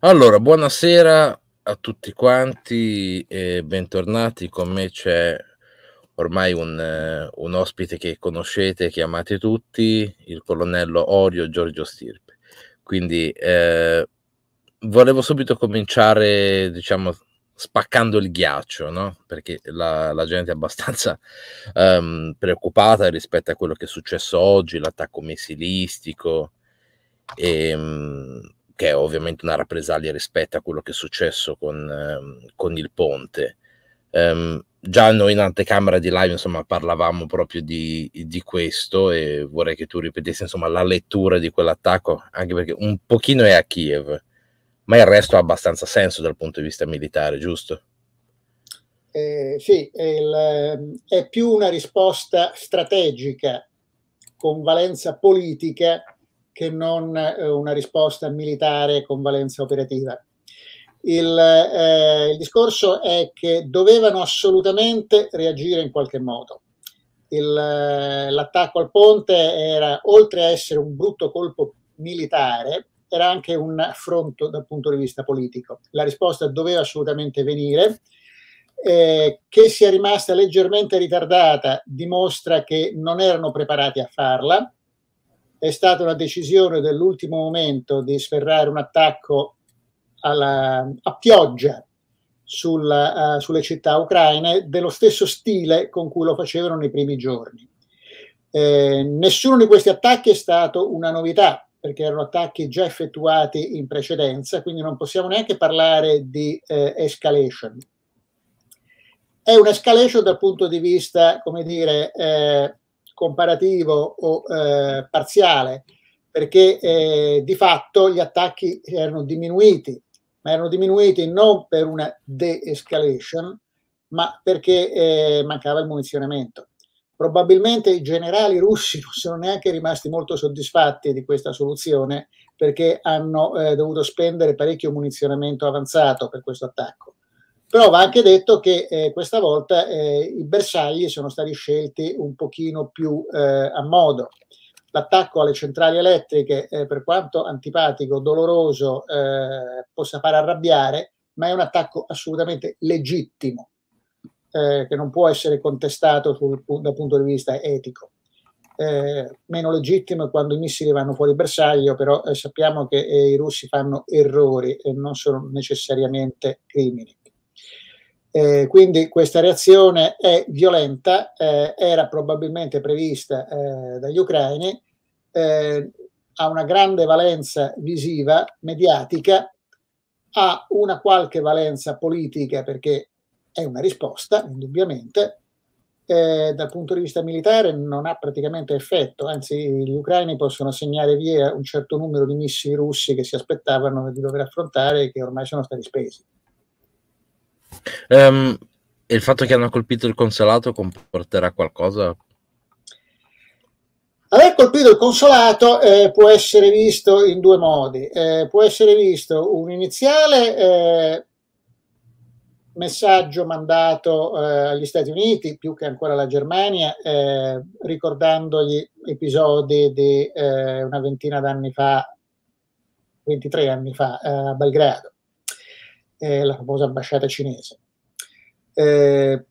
Allora, buonasera a tutti quanti e bentornati. Con me c'è ormai un, eh, un ospite che conoscete, che amate tutti, il colonnello Orio Giorgio Stirpe. Quindi eh, volevo subito cominciare, diciamo, spaccando il ghiaccio, no? perché la, la, gente è abbastanza um, preoccupata rispetto a quello che è successo oggi, l'attacco missilistico. E, um, che è ovviamente una rappresaglia rispetto a quello che è successo con, eh, con il ponte. Um, già noi in antecamera di live insomma parlavamo proprio di, di, questo e vorrei che tu ripetessi insomma la lettura di quell'attacco anche perché un pochino è a Kiev ma il resto ha abbastanza senso dal punto di vista militare giusto? Eh, sì il, è più una risposta strategica con valenza politica che non eh, una risposta militare con valenza operativa. Il, eh, il, discorso è che dovevano assolutamente reagire in qualche modo. Il, eh, l'attacco al ponte era, oltre a essere un brutto colpo militare, era anche un affronto dal punto di vista politico. La risposta doveva assolutamente venire. Eh, che sia rimasta leggermente ritardata dimostra che non erano preparati a farla è stata la decisione dell'ultimo momento di sferrare un attacco alla, a pioggia sulla, uh, eh, sulle città ucraine dello stesso stile con cui lo facevano nei primi giorni. Eh, nessuno di questi attacchi è stato una novità, perché erano attacchi già effettuati in precedenza, quindi non possiamo neanche parlare di eh, escalation. È un'escalation dal punto di vista, come dire, eh, comparativo o eh, parziale, perché eh, di fatto gli attacchi erano diminuiti, ma erano diminuiti non per una de-escalation, ma perché eh, mancava il munizionamento. Probabilmente i generali russi non sono neanche rimasti molto soddisfatti di questa soluzione perché hanno eh, dovuto spendere parecchio munizionamento avanzato per questo attacco. Però va anche detto che eh, questa volta eh, i bersagli sono stati scelti un pochino più eh, a modo. L'attacco alle centrali elettriche, eh, per quanto antipatico, doloroso, eh, possa far arrabbiare, ma è un attacco assolutamente legittimo, eh, che non può essere contestato sul, dal punto di vista etico. Eh, meno legittimo è quando i missili vanno fuori bersaglio, però eh, sappiamo che i russi fanno errori e non sono necessariamente crimini. Eh, quindi questa reazione è violenta, eh, era probabilmente prevista eh, dagli ucraini, eh, ha una grande valenza visiva, mediatica, ha una qualche valenza politica perché è una risposta, indubbiamente. Eh, dal punto di vista militare non ha praticamente effetto, anzi gli ucraini possono segnare via un certo numero di missili russi che si aspettavano di dover affrontare e che ormai sono stati spesi Um, ehm, e il fatto che hanno colpito il consolato comporterà qualcosa? Aver colpito il consolato eh, può essere visto in due modi. Eh, può essere visto un iniziale eh, messaggio mandato eh, agli Stati Uniti, più che ancora alla Germania, eh, ricordandogli episodi di eh, una ventina d'anni fa, 23 anni fa, a Belgrado eh, la famosa ambasciata cinese. Eh,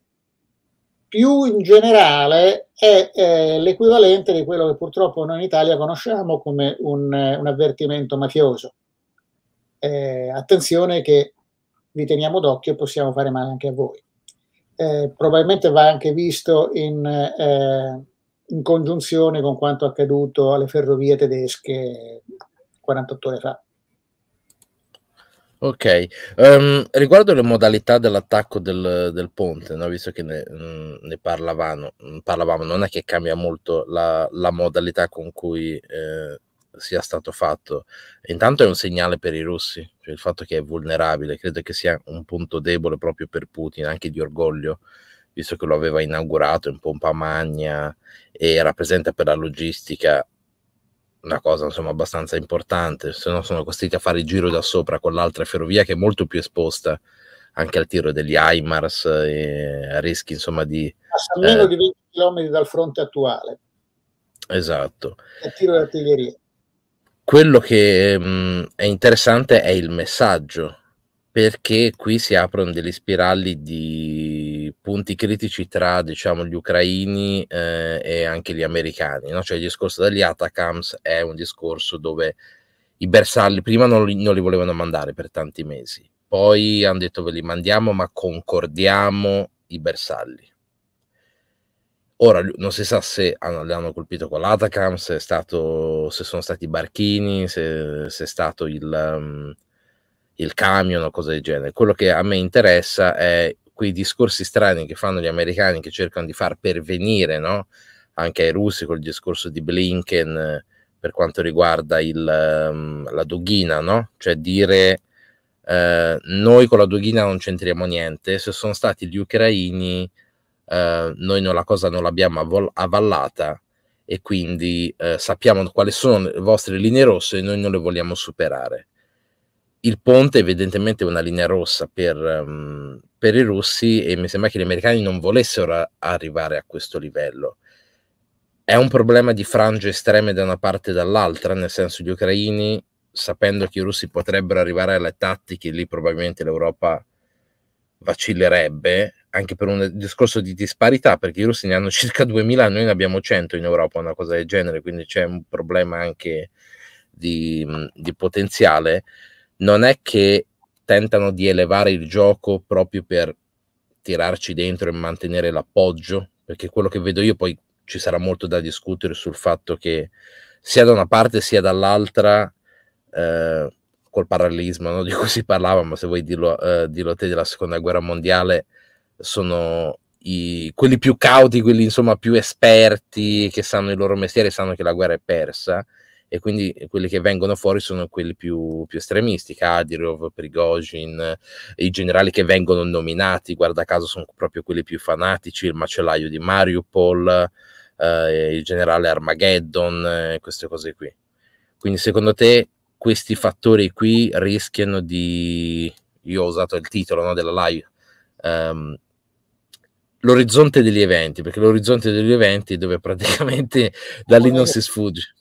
più in generale è eh, l'equivalente di quello che purtroppo noi in Italia conosciamo come un, un avvertimento mafioso. Eh, attenzione che vi teniamo d'occhio e possiamo fare male anche a voi. Eh, probabilmente va anche visto in, eh, in congiunzione con quanto accaduto alle ferrovie tedesche 48 ore fa. Ok, um, riguardo le modalità dell'attacco del, del ponte, no? visto che ne, mm, ne parlavano, mm, parlavamo, non è che cambia molto la, la modalità con cui eh, sia stato fatto. Intanto è un segnale per i russi, cioè il fatto che è vulnerabile, credo che sia un punto debole proprio per Putin, anche di orgoglio, visto che lo aveva inaugurato in pompa magna e rappresenta per la logistica una cosa insomma abbastanza importante, se no sono costretti a fare il giro da sopra con l'altra ferrovia che è molto più esposta anche al tiro degli Aimars e a rischi insomma di... Passa meno eh, di 20 km dal fronte attuale. Esatto. A tiro d'artiglieria. Quello che mh, mm, è interessante è il messaggio, perché qui si aprono degli spirali di punti critici tra diciamo, gli ucraini eh, e anche gli americani. No? Cioè, il discorso degli Atacams è un discorso dove i bersagli prima non li, non li volevano mandare per tanti mesi, poi hanno detto ve li mandiamo ma concordiamo i bersagli. Ora non si sa se hanno, l'hanno colpito con l'Atacam, se, stato, se sono stati i barchini, se, se, è stato il, um, il camion o cose del genere. Quello che a me interessa è quei discorsi strani che fanno gli americani che cercano di far pervenire no? anche ai russi col discorso di Blinken eh, per quanto riguarda il, ehm, la doghina, no? cioè dire eh, noi con la doghina non c'entriamo niente, se sono stati gli ucraini eh, noi non, la cosa non l'abbiamo avallata e quindi eh, sappiamo quali sono le vostre linee rosse e noi non le vogliamo superare il ponte evidentemente è una linea rossa per, um, per, i russi e mi sembra che gli americani non volessero a- arrivare a questo livello. È un problema di frange estreme da una parte e dall'altra, nel senso gli ucraini, sapendo che i russi potrebbero arrivare alle tattiche, lì probabilmente l'Europa vacillerebbe, anche per un discorso di disparità, perché i russi ne hanno circa 2000, noi ne abbiamo 100 in Europa, una cosa del genere, quindi c'è un problema anche di, di potenziale non è che tentano di elevare il gioco proprio per tirarci dentro e mantenere l'appoggio, perché quello che vedo io poi ci sarà molto da discutere sul fatto che sia da una parte sia dall'altra eh, col parallelismo no? di cui si parlava, ma se vuoi dirlo, eh, dirlo te della seconda guerra mondiale, sono i, quelli più cauti, quelli insomma più esperti che sanno il loro mestiere, sanno che la guerra è persa, e quindi quelli che vengono fuori sono quelli più, più estremisti, Kadirov, Prigozhin, i generali che vengono nominati, guarda caso sono proprio quelli più fanatici, il macellaio di Mariupol, eh, il generale Armageddon, eh, queste cose qui. Quindi secondo te questi fattori qui rischiano di... Io ho usato il titolo no, della live. Um, l'orizzonte degli eventi, perché l'orizzonte degli eventi dove praticamente da lì non eh. si sfugge.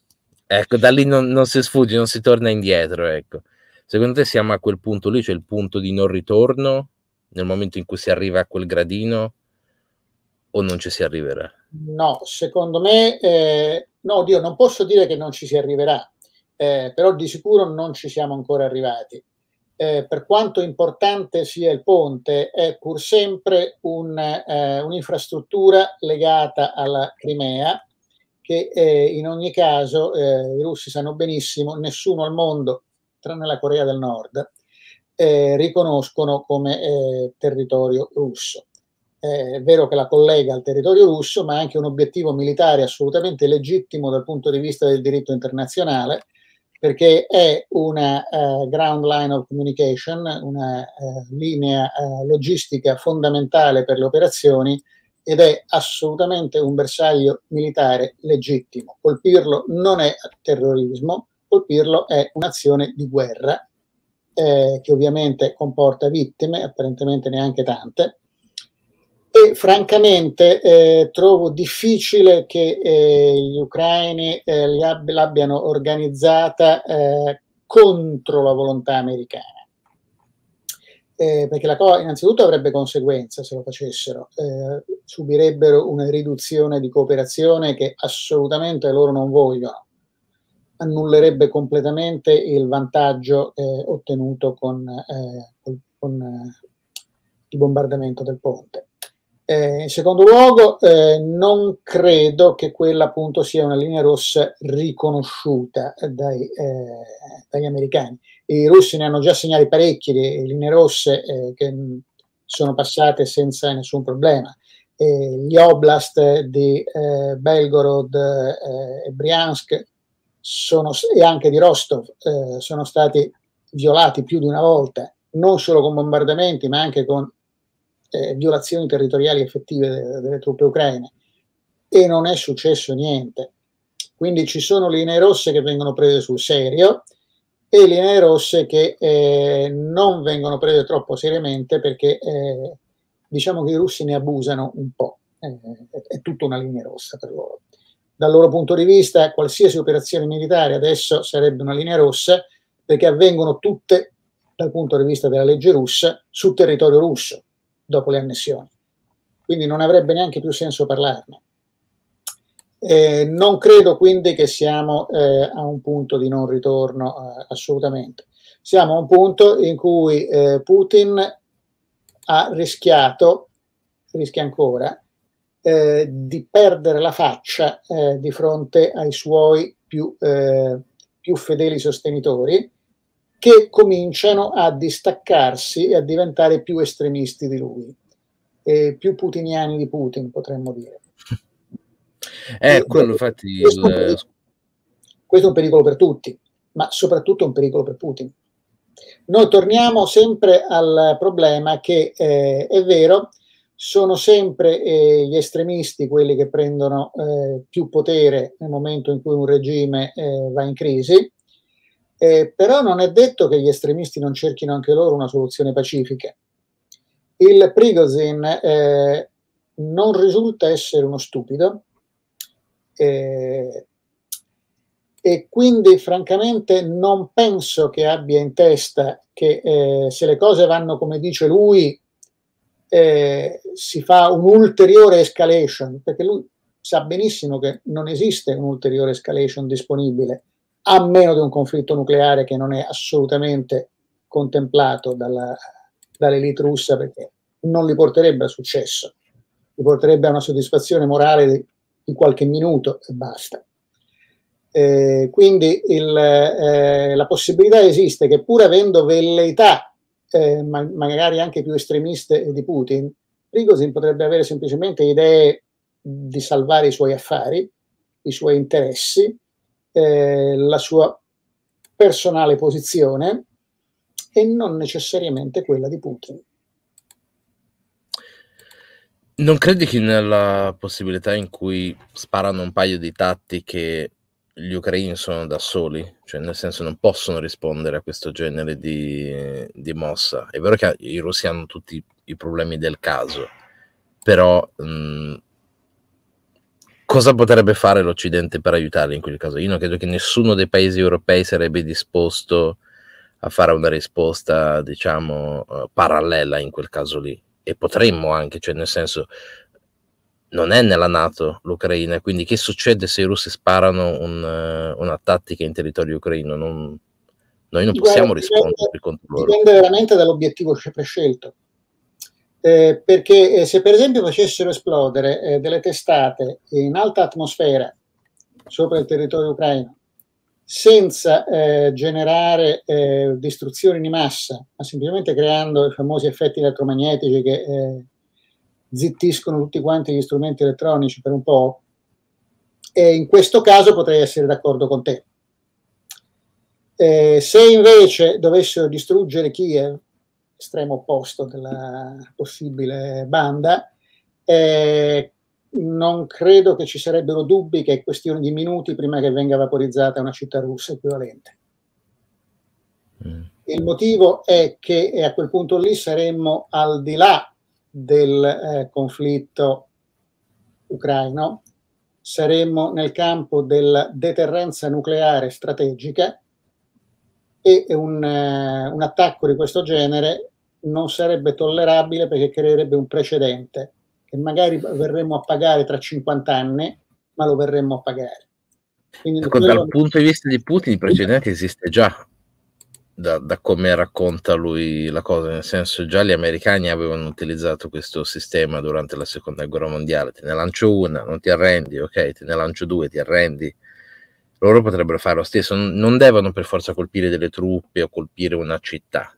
Ecco, da lì non, non si sfugge, non si torna indietro, ecco. Secondo te siamo a quel punto lì, cioè il punto di non ritorno, nel momento in cui si arriva a quel gradino, o non ci si arriverà? No, secondo me, eh, no, Dio, non posso dire che non ci si arriverà, eh, però di sicuro non ci siamo ancora arrivati. Eh, per quanto importante sia il ponte, è pur sempre un, eh, un'infrastruttura legata alla Crimea, che eh, in ogni caso eh, i russi sanno benissimo, nessuno al mondo, tranne la Corea del Nord, eh, riconoscono come eh, territorio russo. Eh, è vero che la collega al territorio russo, ma è anche un obiettivo militare assolutamente legittimo dal punto di vista del diritto internazionale, perché è una uh, ground line of communication, una uh, linea uh, logistica fondamentale per le operazioni ed è assolutamente un bersaglio militare legittimo. Colpirlo non è terrorismo, colpirlo è un'azione di guerra eh, che ovviamente comporta vittime, apparentemente neanche tante. E francamente eh, trovo difficile che eh, gli ucraini eh, l'abb- l'abbiano organizzata eh, contro la volontà americana eh, perché la cosa innanzitutto avrebbe conseguenze se lo facessero, eh, subirebbero una riduzione di cooperazione che assolutamente loro non vogliono, annullerebbe completamente il vantaggio eh, ottenuto con, eh, con eh, il bombardamento del ponte. Eh, in secondo luogo, eh, non credo che quella appunto sia una linea rossa riconosciuta dai, eh, dagli americani. I russi ne hanno già segnati parecchi, le linee rosse eh, che mm, sono passate senza nessun problema. E gli oblast di eh, Belgorod eh, e Briansk sono, e anche di Rostov eh, sono stati violati più di una volta, non solo con bombardamenti, ma anche con eh, violazioni territoriali effettive delle, delle truppe ucraine. E non è successo niente. Quindi ci sono linee rosse che vengono prese sul serio, e linee rosse che eh, non vengono prese troppo seriamente perché eh, diciamo che i russi ne abusano un po', eh, è tutta una linea rossa per loro. Dal loro punto di vista qualsiasi operazione militare adesso sarebbe una linea rossa perché avvengono tutte dal punto di vista della legge russa sul territorio russo dopo le annessioni. Quindi non avrebbe neanche più senso parlarne. Eh, non credo quindi che siamo eh, a un punto di non ritorno eh, assolutamente. Siamo a un punto in cui eh, Putin ha rischiato, rischia ancora, eh, di perdere la faccia eh, di fronte ai suoi più, più fedeli sostenitori che cominciano a distaccarsi e a diventare più estremisti di lui, più putiniani di Putin potremmo dire. Eh, e quello infatti... Questo, il... è questo è un pericolo per tutti, ma soprattutto un pericolo per Putin. Noi torniamo sempre al problema che eh, è vero, sono sempre eh, gli estremisti quelli che prendono eh, più potere nel momento in cui un regime eh, va in crisi, eh, però non è detto che gli estremisti non cerchino anche loro una soluzione pacifica. Il Prigozhin eh, non risulta essere uno stupido, eh, e quindi francamente non penso che abbia in testa che eh, se le cose vanno come dice lui eh, si fa un'ulteriore escalation, perché lui sa benissimo che non esiste un'ulteriore escalation disponibile, a meno di un conflitto nucleare che non è assolutamente contemplato dall'elite russa, perché non li porterebbe a successo, li porterebbe a una soddisfazione morale di, in qualche minuto e basta. Eh, quindi il, eh, la possibilità esiste che pur avendo velleità, eh, ma, magari anche più estremiste di Putin, Rigozin potrebbe avere semplicemente idee di salvare i suoi affari, i suoi interessi, eh, la sua personale posizione e non necessariamente quella di Putin. Non credi che nella possibilità in cui sparano un paio di tatti che gli ucraini sono da soli? Cioè, nel senso, non possono rispondere a questo genere di, di mossa. È vero che i russi hanno tutti i problemi del caso, però mh, mm, cosa potrebbe fare l'Occidente per aiutarli in quel caso? Io non credo che nessuno dei paesi europei sarebbe disposto a fare una risposta, diciamo, eh, parallela in quel caso lì e potremmo anche, cioè nel senso non è nella Nato l'Ucraina, quindi che succede se i russi sparano un, eh, una tattica in territorio ucraino? Non, noi non Guarda, possiamo rispondere contro loro. Dipende veramente dall'obiettivo prescelto. Eh, perché eh, se per esempio facessero esplodere eh, delle testate in alta atmosfera sopra il territorio ucraino, senza eh, generare eh, distruzioni di massa, ma semplicemente creando i famosi effetti elettromagnetici che eh, zittiscono tutti quanti gli strumenti elettronici per un po', e in questo caso potrei essere d'accordo con te. Eh, se invece dovessero distruggere Kiev, estremo opposto della possibile banda, eh, non credo che ci sarebbero dubbi che è questione di minuti prima che venga vaporizzata una città russa equivalente. Mm. Il motivo è che a quel punto lì saremmo al di là del eh, conflitto ucraino, saremmo nel campo della deterrenza nucleare strategica e un, eh, un attacco di questo genere non sarebbe tollerabile perché creerebbe un precedente che magari verremo a pagare tra 50 anni, ma lo verremo a pagare. Quindi ecco, quello... Dal punto di vista di Putin, il precedente esiste già, da, da come racconta lui la cosa, nel senso già gli americani avevano utilizzato questo sistema durante la seconda guerra mondiale, te ne lancio una, non ti arrendi, ok, te ne lancio due, ti arrendi, loro potrebbero fare lo stesso, non devono per forza colpire delle truppe o colpire una città,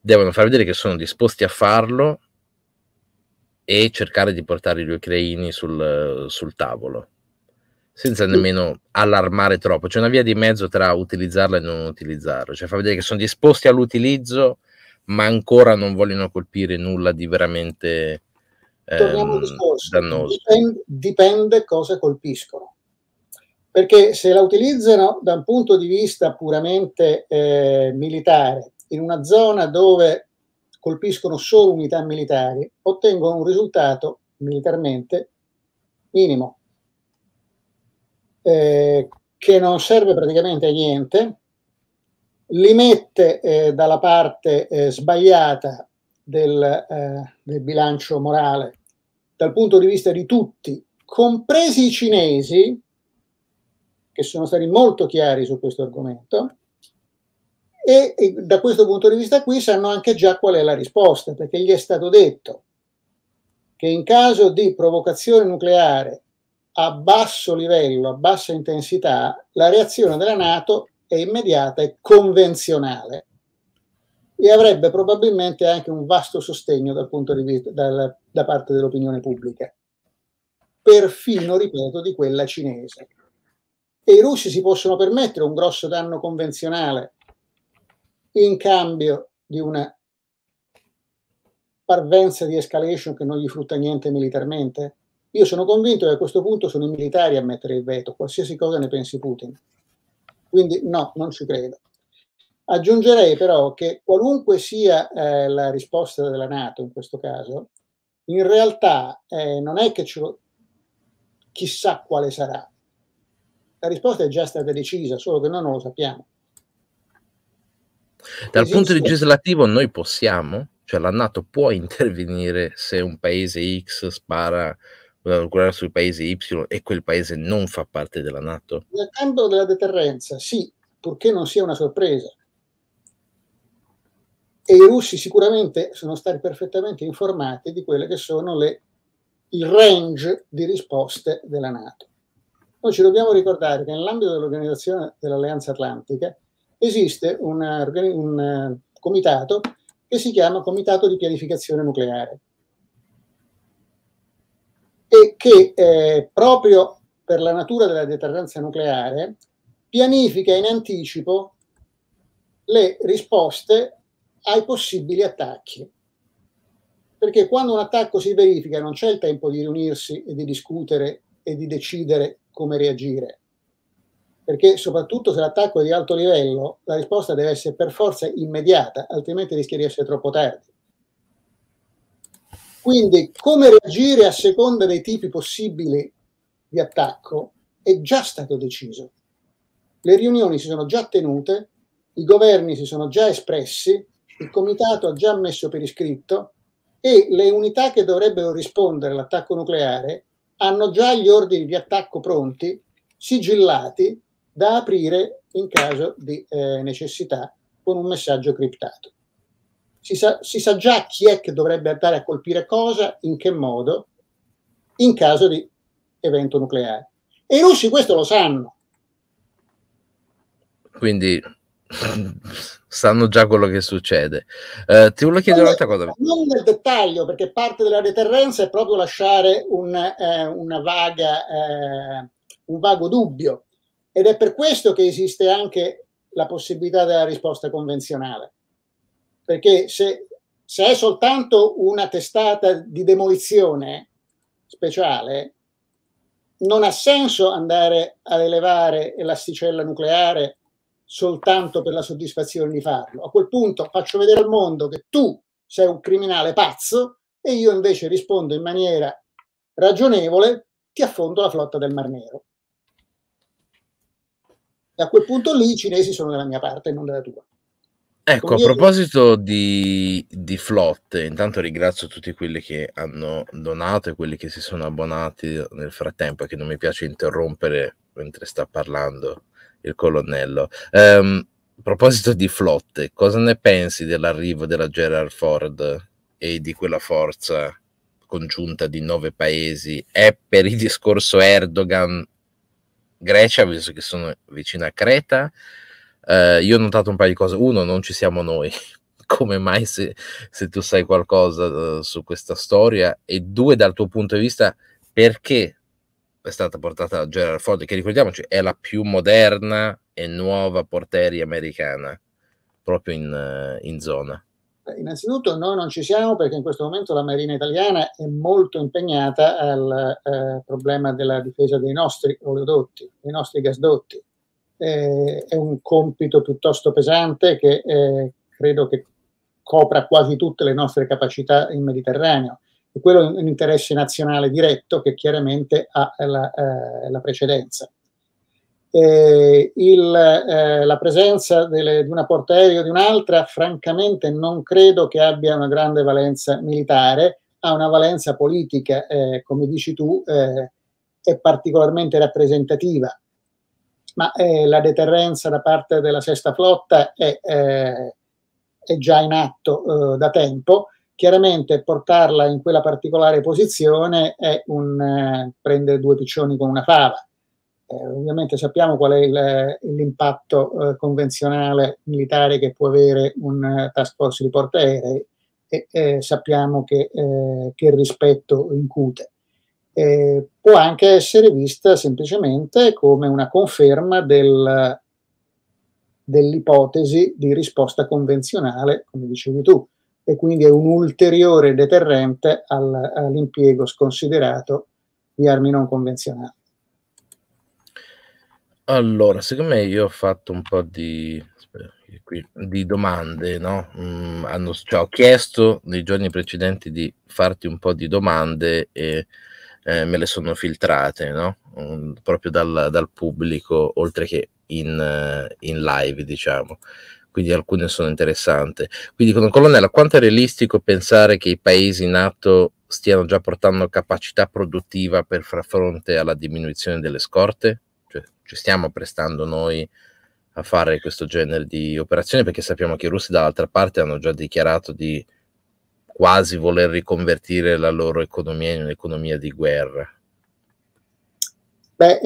devono far vedere che sono disposti a farlo e cercare di portare gli ucraini sul, sul tavolo senza nemmeno allarmare troppo. C'è una via di mezzo tra utilizzarla e non utilizzarla, cioè fa vedere che sono disposti all'utilizzo, ma ancora non vogliono colpire nulla di veramente ehm, dannoso. Dipende, dipende cosa colpiscono. Perché se la utilizzano da un punto di vista puramente eh, militare, in una zona dove colpiscono solo unità militari, ottengono un risultato militarmente minimo, eh, che non serve praticamente a niente, li mette eh, dalla parte eh, sbagliata del, eh, del bilancio morale dal punto di vista di tutti, compresi i cinesi, che sono stati molto chiari su questo argomento, e, e, da questo punto di vista qui sanno anche già qual è la risposta, perché gli è stato detto che in caso di provocazione nucleare a basso livello, a bassa intensità, la reazione della Nato è immediata e convenzionale e avrebbe probabilmente anche un vasto sostegno dal punto di vista, dal, da parte dell'opinione pubblica, perfino, ripeto, di quella cinese. E i russi si possono permettere un grosso danno convenzionale in cambio di una parvenza di escalation che non gli frutta niente militarmente? Io sono convinto che a questo punto sono i militari a mettere il veto, qualsiasi cosa ne pensi Putin. Quindi no, non ci credo. Aggiungerei però che qualunque sia eh, la risposta della Nato in questo caso, in realtà eh, non è che lo... chissà quale sarà. La risposta è già stata decisa, solo che noi non lo sappiamo. Dal esiste. punto legislativo noi possiamo, cioè la Nato può intervenire se un paese X spara guerra eh, sul paese Y e quel paese non fa parte della Nato? Nel campo della deterrenza, sì, purché non sia una sorpresa. E i russi sicuramente sono stati perfettamente informati di quelle che sono le, il range di risposte della Nato. Noi ci dobbiamo ricordare che nell'ambito dell'organizzazione dell'Alleanza Atlantica esiste una, un eh, comitato che si chiama Comitato di Pianificazione Nucleare e che eh, proprio per la natura della deterrenza nucleare pianifica in anticipo le risposte ai possibili attacchi. Perché quando un attacco si verifica non c'è il tempo di riunirsi e di discutere e di decidere come reagire perché soprattutto se l'attacco è di alto livello, la risposta deve essere per forza immediata, altrimenti rischia di essere troppo tardi. Quindi come reagire a seconda dei tipi possibili di attacco è già stato deciso. Le riunioni si sono già tenute, i governi si sono già espressi, il comitato ha già messo per iscritto e le unità che dovrebbero rispondere all'attacco nucleare hanno già gli ordini di attacco pronti, sigillati da aprire in caso di eh, necessità con un messaggio criptato. Si sa, si sa, già chi è che dovrebbe andare a colpire cosa, in che modo, in caso di evento nucleare. E i russi questo lo sanno. Quindi sanno già quello che succede. Eh, ti volevo chiedere un'altra cosa. Non nel dettaglio, perché parte della deterrenza è proprio lasciare un, eh, una vaga, eh, un vago dubbio ed è per questo che esiste anche la possibilità della risposta convenzionale. Perché se, se è soltanto una testata di demolizione speciale, non ha senso andare ad elevare l'asticella nucleare soltanto per la soddisfazione di farlo. A quel punto faccio vedere al mondo che tu sei un criminale pazzo e io invece rispondo in maniera ragionevole, ti affondo la flotta del Mar Nero da quel punto lì i cinesi sono della mia parte e non della tua. Ecco, a proposito di, di, flotte, intanto ringrazio tutti quelli che hanno donato e quelli che si sono abbonati nel frattempo, che non mi piace interrompere mentre sta parlando il colonnello. Um, a proposito di flotte, cosa ne pensi dell'arrivo della Gerald Ford e di quella forza congiunta di nove paesi? È per il discorso Erdogan Grecia, visto che sono vicino a Creta. Eh, io ho notato un paio di cose. Uno, non ci siamo noi. Come mai se, se tu sai qualcosa uh, su questa storia? E due, dal tuo punto di vista, perché è stata portata a Gerald Ford? Che ricordiamoci, è la più moderna e nuova porteria americana proprio in, eh, in zona. Innanzitutto noi non ci siamo perché in questo momento la Marina italiana è molto impegnata al eh, problema della difesa dei nostri oleodotti, dei nostri gasdotti. Eh, è un compito piuttosto pesante che eh, credo che copra quasi tutte le nostre capacità in Mediterraneo. E quello è un interesse nazionale diretto che chiaramente ha la, eh, la precedenza eh, il, eh, la presenza delle, di una portaerei o di un'altra, francamente non credo che abbia una grande valenza militare, ha una valenza politica, eh, come dici tu, eh, è particolarmente rappresentativa. Ma eh, la deterrenza da parte della sesta flotta è, eh, è già in atto da tempo. Chiaramente portarla in quella particolare posizione è un prendere due piccioni con una fava eh, ovviamente sappiamo qual è il, eh, l'impatto eh, convenzionale militare che può avere un task force di portaerei e, e sappiamo che, che rispetto incute. Eh, può anche essere vista semplicemente come una conferma del, dell'ipotesi di risposta convenzionale, come dicevi tu, e quindi è un ulteriore deterrente al, all'impiego sconsiderato di armi non convenzionali. Allora, secondo me io ho fatto un po' di, qui, di domande, no? Mm, hanno, cioè, ho chiesto nei giorni precedenti di farti un po' di domande e eh, me le sono filtrate, no? Mm, proprio dal, dal, pubblico, oltre che in, in live, diciamo quindi alcune sono interessanti. Quindi dicono, colonnella, quanto è realistico pensare che i paesi NATO stiano già portando capacità produttiva per far fronte alla diminuzione delle scorte? cioè, ci stiamo prestando noi a fare questo genere di operazioni perché sappiamo che i russi dall'altra parte hanno già dichiarato di quasi voler riconvertire la loro economia in un'economia di guerra. Beh,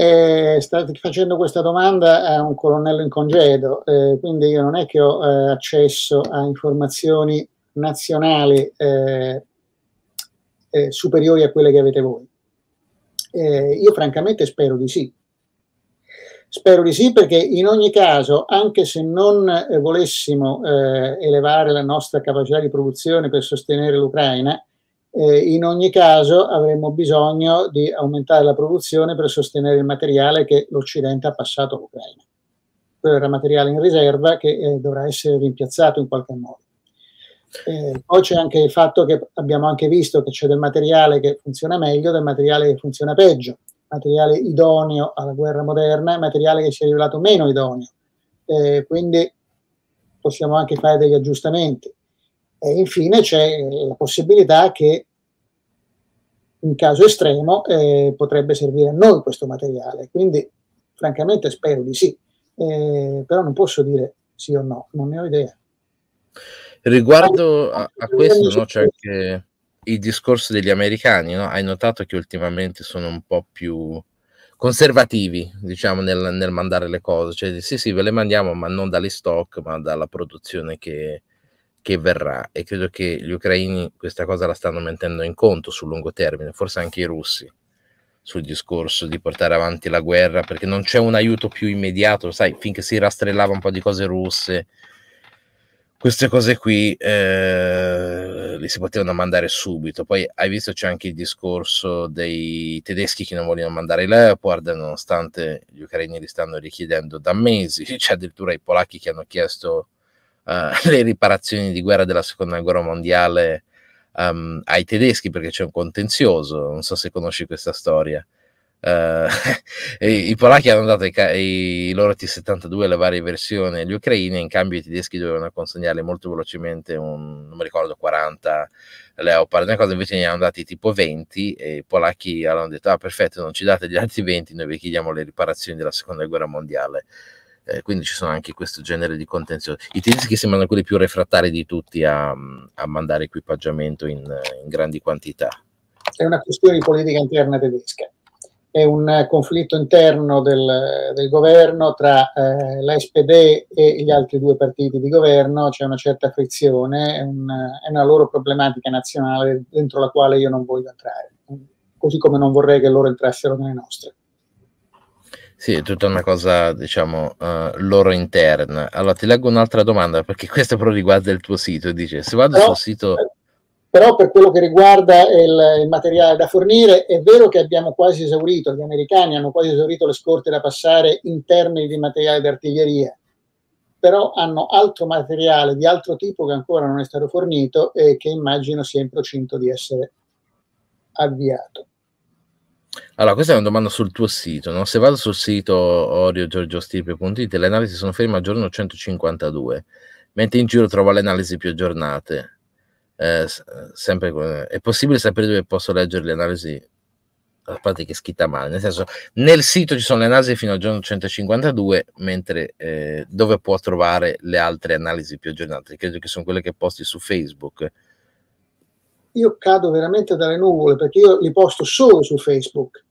eh, state facendo questa domanda a un colonnello in congedo, eh, quindi io non è che ho eh, accesso a informazioni nazionali eh, eh, superiori a quelle che avete voi. Eh, io francamente spero di sì, Spero di sì, perché in ogni caso, anche se non eh, volessimo eh, elevare la nostra capacità di produzione per sostenere l'Ucraina, eh, in ogni caso avremmo bisogno di aumentare la produzione per sostenere il materiale che l'Occidente ha passato all'Ucraina. Quello era materiale in riserva che eh, dovrà essere rimpiazzato in qualche modo. Eh, poi c'è anche il fatto che abbiamo anche visto che c'è del materiale che funziona meglio, del materiale che funziona peggio materiale idoneo alla guerra moderna e materiale che si è rivelato meno idoneo. Eh, quindi possiamo anche fare degli aggiustamenti. E infine c'è eh, la possibilità che in caso estremo eh, potrebbe servire a noi questo materiale. Quindi francamente spero di sì, eh, però non posso dire sì o no, non ne ho idea. Riguardo a, a questo, eh, no, c'è anche il discorso degli americani, no? hai notato che ultimamente sono un po' più conservativi, diciamo, nel, nel, mandare le cose. Cioè, sì, sì, ve le mandiamo, ma non dagli stock, ma dalla produzione che, che, verrà. E credo che gli ucraini questa cosa la stanno mettendo in conto sul lungo termine, forse anche i russi, sul discorso di portare avanti la guerra, perché non c'è un aiuto più immediato, sai, finché si rastrellava un po' di cose russe, queste cose qui eh, le si potevano mandare subito. Poi hai visto c'è anche il discorso dei tedeschi che non vogliono mandare i Leopard, nonostante gli ucraini li stanno richiedendo da mesi. C'è addirittura i polacchi che hanno chiesto uh, le riparazioni di guerra della seconda guerra mondiale um, ai tedeschi perché c'è un contenzioso. Non so se conosci questa storia. Uh, eh, i, i, polacchi hanno dato i, i, i loro T-72 alle varie versioni agli ucraini, in cambio i tedeschi dovevano consegnarli molto velocemente, un, non mi ricordo, 40 Leopard, una cosa invece ne hanno dati tipo 20 e i polacchi hanno detto, ah perfetto, non ci date gli altri 20, noi vi chiediamo le riparazioni della seconda guerra mondiale. Eh, quindi ci sono anche questo genere di contenzioso. I tedeschi sembrano quelli più refrattari di tutti a, a mandare equipaggiamento in, in grandi quantità. È una questione di politica interna tedesca è un eh, conflitto interno del, del governo tra eh, la e gli altri due partiti di governo, c'è una certa frizione, è, un, è una loro problematica nazionale dentro la quale io non voglio entrare, così come non vorrei che loro entrassero nelle nostre. Sì, è tutta una cosa, diciamo, uh, loro interna. Allora, ti leggo un'altra domanda, perché questa però riguarda il tuo sito. Dice, se vado no, sul sito però per quello che riguarda il, il, materiale da fornire è vero che abbiamo quasi esaurito, gli americani hanno quasi esaurito le scorte da passare in termini di materiale d'artiglieria, però hanno altro materiale di altro tipo che ancora non è stato fornito e che immagino sia in procinto di essere avviato. Allora, questa è una domanda sul tuo sito. No? Se vado sul sito oriogiorgiostirpe.it, le analisi sono ferme al giorno 152, mentre in giro trovo le analisi più aggiornate eh, sempre, è possibile sapere dove posso leggere le analisi a parte che è scritta male, nel senso nel sito ci sono le analisi fino al giorno 152, mentre eh, dove può trovare le altre analisi più aggiornate, credo che sono quelle che posti su Facebook. Io cado veramente dalle nuvole perché io li posto solo su Facebook.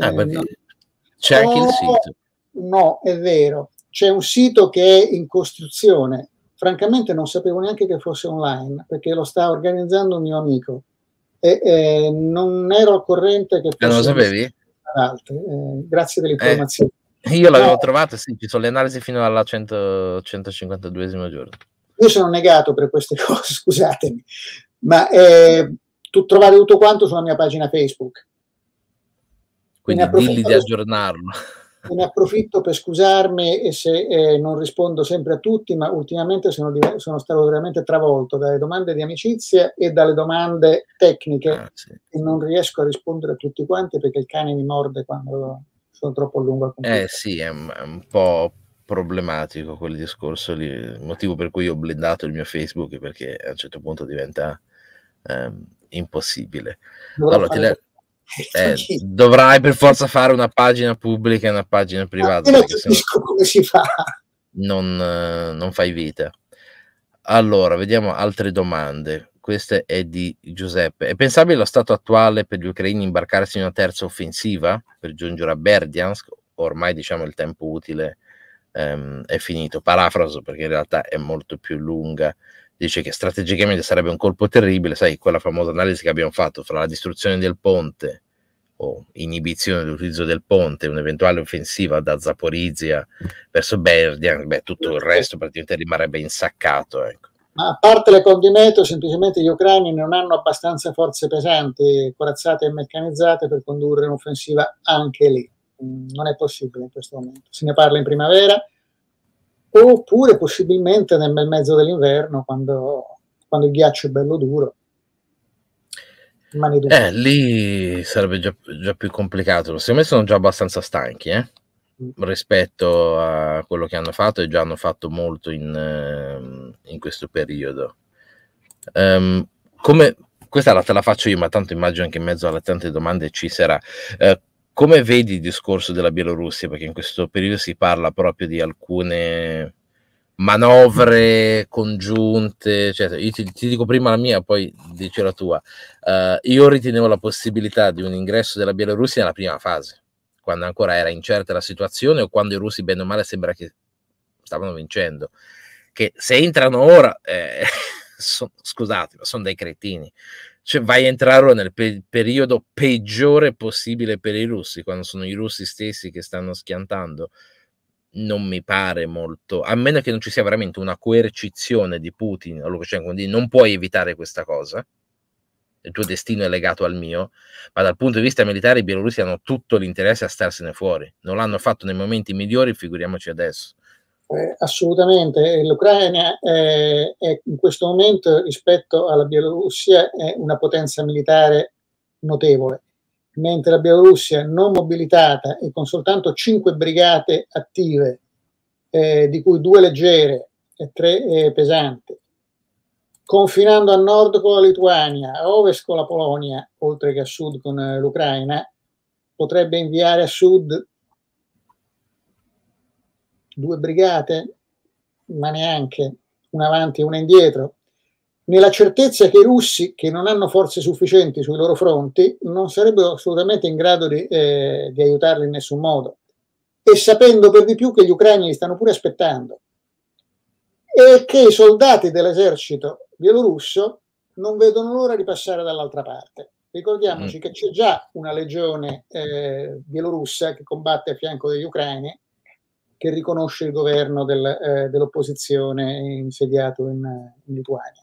Ah, eh, ah, no. C'è oh, anche il sito. No, è vero. C'è un sito che è in costruzione, francamente non sapevo neanche che fosse online, perché lo sta organizzando un mio amico e eh, non ero al corrente che... Non lo sapevi? Eh, grazie dell'informazione. Eh, io l'avevo no. trovato, sì, ci sono le analisi fino alla 152esimo giorno. Io sono negato per queste cose, scusatemi, ma eh, tu trovate tutto quanto sulla mia pagina Facebook. Quindi dilli di aggiornarlo ne approfitto per scusarmi e se eh, non rispondo sempre a tutti, ma ultimamente sono, sono, stato veramente travolto dalle domande di amicizia e dalle domande tecniche ah, e non riesco a rispondere a tutti quanti perché il cane mi morde quando sono troppo lungo al Eh sì, è un, è un po' problematico quel discorso lì, il motivo per cui ho blindato il mio Facebook perché a un certo punto diventa ehm, impossibile. Dovrò allora, ti leggo eh, dovrai per forza fare una pagina pubblica e una pagina privata. Ma non capisco come si fa. Non, non, fai vita. Allora, vediamo altre domande. Questa è di Giuseppe. È pensabile lo stato attuale per gli ucraini imbarcarsi in una terza offensiva per giungere a Berdiansk? Ormai diciamo il tempo utile ehm, è finito. Parafraso perché in realtà è molto più lunga dice che strategicamente sarebbe un colpo terribile, sai, quella famosa analisi che abbiamo fatto fra la distruzione del ponte o inibizione dell'utilizzo del ponte, un'eventuale offensiva da Zaporizia verso Berdian, beh, tutto il resto praticamente rimarrebbe insaccato. Ecco. Ma a parte le condimento, semplicemente gli ucraini non hanno abbastanza forze pesanti, corazzate e meccanizzate per condurre un'offensiva anche lì. Mm, non è possibile in questo momento. Se ne parla in primavera, oppure possibilmente nel bel mezzo dell'inverno quando, quando il ghiaccio è bello duro. Eh, lì sarebbe già, già, più complicato. Secondo me sono già abbastanza stanchi eh? Mm. rispetto a quello che hanno fatto e già hanno fatto molto in, ehm, in questo periodo. Um, come, questa te la faccio io, ma tanto immagino che in mezzo alle tante domande ci sarà. Uh, come vedi il discorso della Bielorussia? Perché in questo periodo si parla proprio di alcune manovre congiunte, cioè, io ti, ti, dico prima la mia, poi dici la tua. Uh, io ritenevo la possibilità di un ingresso della Bielorussia nella prima fase, quando ancora era incerta la situazione o quando i russi, bene o male, sembra che stavano vincendo. Che se entrano ora eh, so, scusate, ma sono dei cretini. Cioè, vai a entrare nel pe- periodo peggiore possibile per i russi, quando sono i russi stessi che stanno schiantando. Non mi pare molto, a meno che non ci sia veramente una coercizione di Putin o Lukashenko, quindi non puoi evitare questa cosa. Il tuo destino è legato al mio, ma dal punto di vista militare i bielorussi hanno tutto l'interesse a starsene fuori. Non l'hanno fatto nei momenti migliori, figuriamoci adesso. Eh, assolutamente, eh, l'Ucraina è, eh, è in questo momento rispetto alla Bielorussia è una potenza militare notevole, mentre la Bielorussia non mobilitata e con soltanto cinque brigate attive, eh, di cui due leggere e tre eh, pesanti, confinando a nord con la Lituania, a ovest con la Polonia, oltre che a sud con eh, l'Ucraina, potrebbe inviare a sud due brigate, ma neanche un avanti e una indietro, nella certezza che i russi, che non hanno forze sufficienti sui loro fronti, non sarebbero assolutamente in grado di, eh, di aiutarli in nessun modo, e sapendo per di più che gli ucraini li stanno pure aspettando, e che i soldati dell'esercito bielorusso non vedono l'ora di passare dall'altra parte. Ricordiamoci mm. che c'è già una legione eh, bielorussa che combatte a fianco degli ucraini che riconosce il governo del, eh, dell'opposizione insediato in, in, Lituania.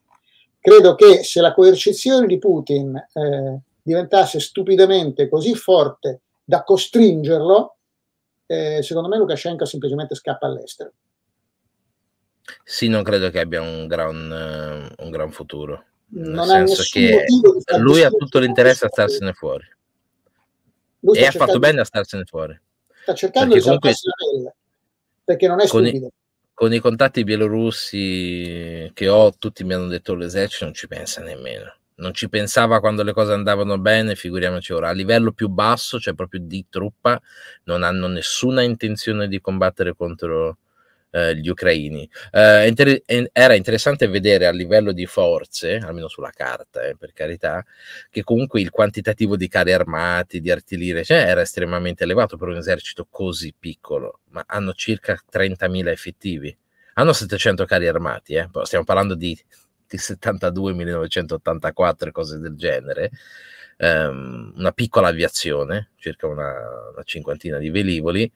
Credo che se la coercizione di Putin eh, diventasse stupidamente così forte da costringerlo, eh, secondo me Lukashenko semplicemente scappa all'estero. Sì, non credo che abbia un gran, eh, un gran futuro. Non Nel senso che lui ha tutto l'interesse a starsene fuori. e ha fatto bene a starsene fuori. Sta cercando Perché di comunque... la perché non è con I, con i contatti bielorussi che ho, tutti mi hanno detto l'esercito non ci pensa nemmeno. Non ci pensava quando le cose andavano bene, figuriamoci ora. A livello più basso, cioè proprio di truppa, non hanno nessuna intenzione di combattere contro eh, gli ucraini. Eh, inter- era interessante vedere a livello di forze, almeno sulla carta, eh, per carità, che comunque il quantitativo di carri armati, di artiglieria cioè, era estremamente elevato per un esercito così piccolo, ma hanno circa 30.000 effettivi. Hanno 700 carri armati, eh. stiamo parlando di, di 72, 1984 e cose del genere ehm, una piccola aviazione, circa una, una, cinquantina di velivoli,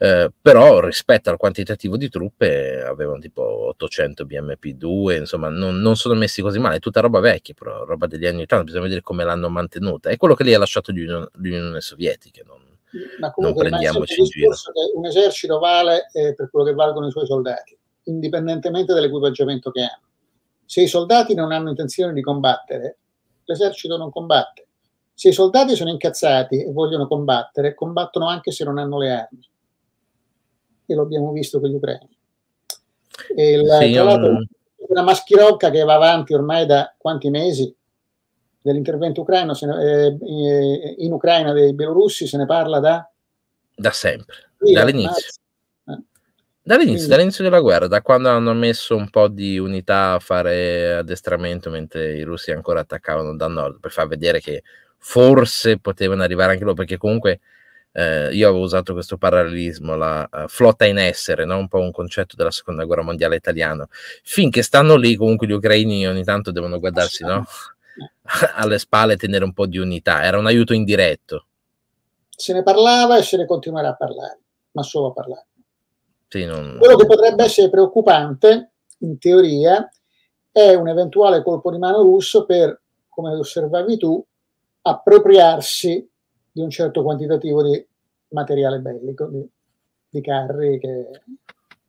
eh, però rispetto al quantitativo di truppe avevano tipo 800 BMP2, insomma non, non sono messi così male, è tutta roba vecchia, però roba degli anni 80, bisogna vedere come l'hanno mantenuta, è quello che lì ha lasciato l'Unione Sovietica, non, Ma comunque, non prendiamoci in giro. Un esercito vale eh, per quello che valgono i suoi soldati, indipendentemente dall'equipaggiamento che hanno. Se i soldati non hanno intenzione di combattere, l'esercito non combatte. Se i soldati sono incazzati e vogliono combattere, combattono anche se non hanno le armi e lo abbiamo visto con gli ucraini. E la, sì, um... la mascherocca che va avanti ormai da quanti mesi dell'intervento ucraino ne, eh, in Ucraina dei bielorussi se ne parla da? Da sempre, sì, dall'inizio. Eh. Dall'inizio, Quindi... dall'inizio della guerra, da quando hanno messo un po' di unità a fare addestramento mentre i russi ancora attaccavano da nord, per far vedere che forse potevano arrivare anche loro, perché comunque eh, io avevo usato questo parallelismo, la uh, flotta in essere, no? un po' un concetto della seconda guerra mondiale italiana. Finché stanno lì, comunque gli ucraini ogni tanto devono guardarsi no? alle spalle e tenere un po' di unità. Era un aiuto indiretto. Se ne parlava e se ne continuerà a parlare, ma solo a parlare. Sì, non... Quello che potrebbe essere preoccupante, in teoria, è un eventuale colpo di mano russo per, come osservavi tu, appropriarsi di un certo quantitativo di materiale bellico, di, di carri che...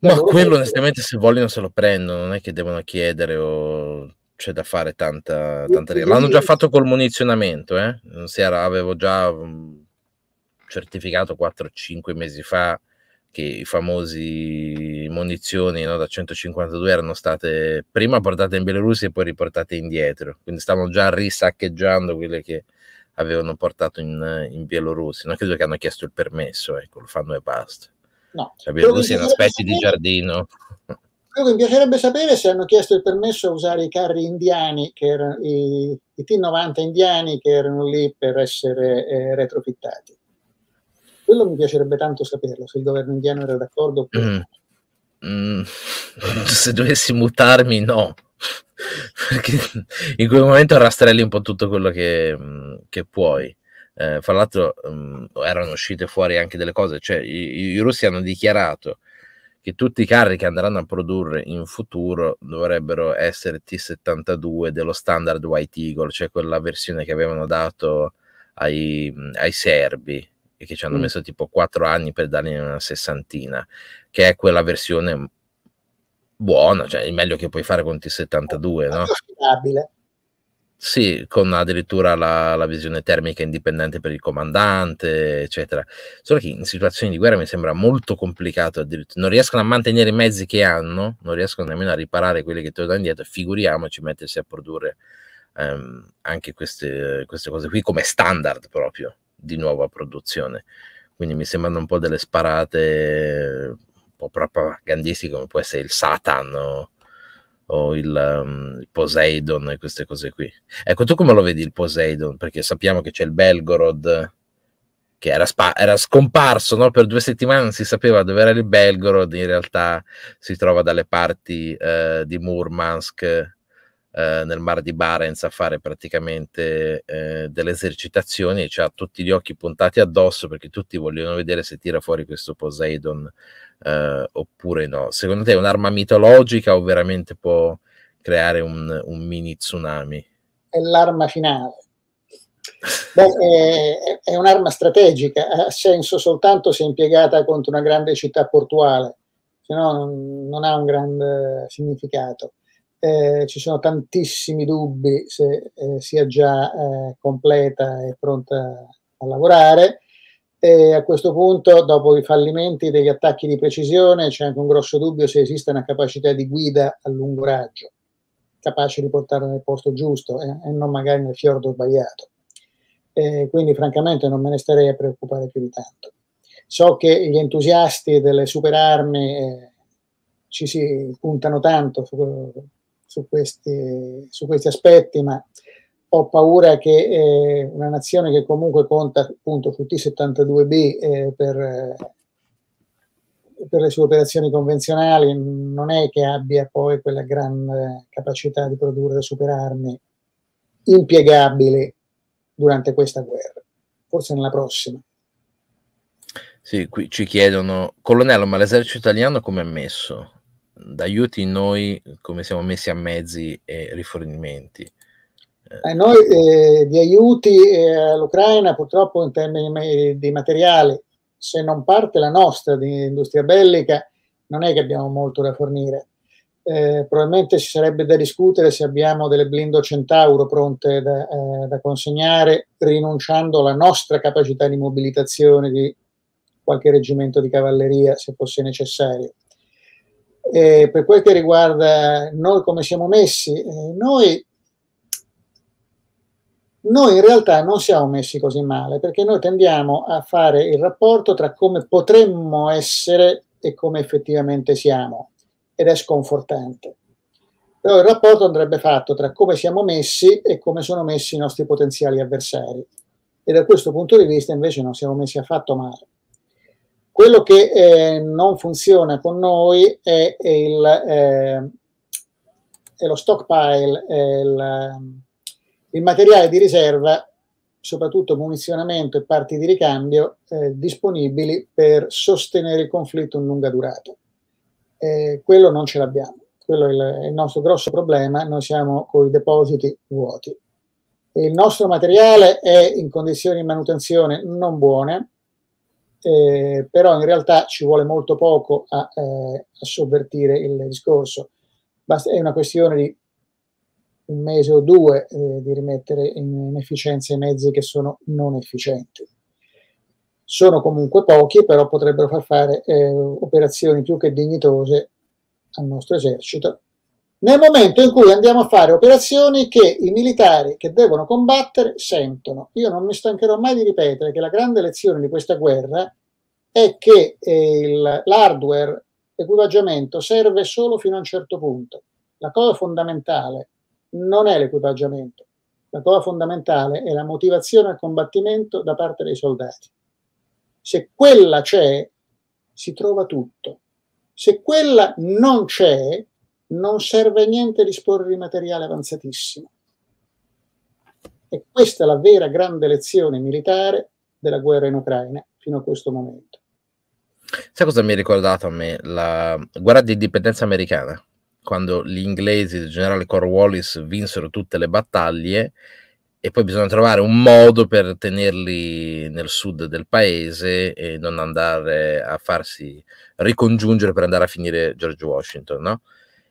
Ma quello bello. onestamente se vogliono se lo prendono, non è che devono chiedere o c'è da fare tanta, tanta... L'hanno già fatto col munizionamento, eh? Era, avevo già mm, certificato 4-5 mesi fa che i famosi munizioni no, da 152 erano state prima portate in Bielorussia e poi riportate indietro, quindi stavano già risaccheggiando quelle che avevano portato in, in Bielorussia. Non credo che hanno chiesto il permesso, ecco, lo fanno e basta. No. La Bielorussia è una specie sapere, di giardino. Quello che mi piacerebbe sapere se hanno chiesto il permesso a usare i carri indiani, erano, i, i, T-90 indiani che erano lì per essere eh, retrofittati. Quello mi piacerebbe tanto saperlo, se il governo indiano era d'accordo. Mm. Mm. se dovessi mutarmi, no perché in quel momento rastrelli un po' tutto quello che, che puoi. Eh, fra l'altro um, erano uscite fuori anche delle cose, cioè i, i, russi hanno dichiarato che tutti i carri che andranno a produrre in futuro dovrebbero essere T72 dello standard White Eagle, cioè quella versione che avevano dato ai, ai serbi e che ci hanno mm. messo tipo 4 anni per dargli una sessantina, che è quella versione buono, cioè il meglio che puoi fare con T72, no? Sì, con addirittura la, la, visione termica indipendente per il comandante, eccetera. Solo che in situazioni di guerra mi sembra molto complicato, addirittura. non riescono a mantenere i mezzi che hanno, non riescono nemmeno a riparare quelli che tornano indietro, figuriamoci mettersi a produrre ehm, anche queste, queste cose qui come standard proprio di nuova produzione. Quindi mi sembrano un po' delle sparate po' propagandistici come può essere il Satan o, o il, um, il, Poseidon e queste cose qui. Ecco, tu come lo vedi il Poseidon? Perché sappiamo che c'è il Belgorod che era, era scomparso no? per due settimane, non si sapeva dove era il Belgorod, in realtà si trova dalle parti eh, di Murmansk eh, nel mar di Barents a fare praticamente eh, delle esercitazioni e ha tutti gli occhi puntati addosso perché tutti vogliono vedere se tira fuori questo Poseidon eh, oppure no? Secondo te è un'arma mitologica o veramente può creare un, un mini tsunami? È l'arma finale. Beh, è, è, un'arma strategica, ha senso soltanto se impiegata contro una grande città portuale, se no non, non ha un grande eh, significato. Eh, ci sono tantissimi dubbi se eh, sia già eh, completa e pronta a lavorare. E a questo punto, dopo i fallimenti degli attacchi di precisione, c'è anche un grosso dubbio se esista una capacità di guida a lungo raggio, capace di portarla nel posto giusto eh, e non magari nel fiordo sbagliato. E quindi, francamente, non me ne starei a preoccupare più di tanto. So che gli entusiasti delle superarmi eh, ci si puntano tanto su, su, questi, su questi aspetti, ma ho paura che eh, una nazione che comunque conta appunto su T72B eh, per, eh, per, le sue operazioni convenzionali non è che abbia poi quella grande eh, capacità di produrre superarmi impiegabili durante questa guerra, forse nella prossima. Sì, qui ci chiedono, colonnello, ma l'esercito italiano come è messo? D'aiuti noi come siamo messi a mezzi e rifornimenti? Eh, noi eh, di aiuti eh, all'Ucraina purtroppo in termini di materiale, se non parte la nostra di industria bellica, non è che abbiamo molto da fornire. Eh, probabilmente ci sarebbe da discutere se abbiamo delle blindo centauro pronte da, eh, da consegnare, rinunciando alla nostra capacità di mobilitazione di qualche reggimento di cavalleria se fosse necessario. E eh, per quel che riguarda noi come siamo messi, noi noi in realtà non siamo messi così male, perché noi tendiamo a fare il rapporto tra come potremmo essere e come effettivamente siamo, ed è sconfortante. Però il rapporto andrebbe fatto tra come siamo messi e come sono messi i nostri potenziali avversari. E da questo punto di vista invece non siamo messi affatto male. Quello che eh, non funziona con noi è, è, il, eh, è lo stockpile, è il, il materiale di riserva, soprattutto munizionamento e parti di ricambio, eh, disponibili per sostenere il conflitto in lunga durata. Eh, quello non ce l'abbiamo, quello è il, è il nostro grosso problema, noi siamo con i depositi vuoti. Il nostro materiale è in condizioni di manutenzione non buone, eh, però in realtà ci vuole molto poco a, eh, a sovvertire il discorso. Basta, è una questione di un mese o due eh, di rimettere in, in efficienza i mezzi che sono non efficienti. Sono comunque pochi, però potrebbero far fare eh, operazioni più che dignitose al nostro esercito. Nel momento in cui andiamo a fare operazioni che i militari che devono combattere sentono. Io non mi stancherò mai di ripetere che la grande lezione di questa guerra è che eh, l'hardware l'equipaggiamento serve solo fino a un certo punto. La cosa fondamentale non è l'equipaggiamento. La cosa fondamentale è la motivazione al combattimento da parte dei soldati. Se quella c'è, si trova tutto. Se quella non c'è, non serve a niente disporre di materiale avanzatissimo. E questa è la vera grande lezione militare della guerra in Ucraina fino a questo momento. Sai cosa mi ha ricordato a me? La guerra di indipendenza americana quando gli inglesi del generale Cornwallis vinsero tutte le battaglie e poi bisogna trovare un modo per tenerli nel sud del paese e non andare a farsi ricongiungere per andare a finire George Washington, no?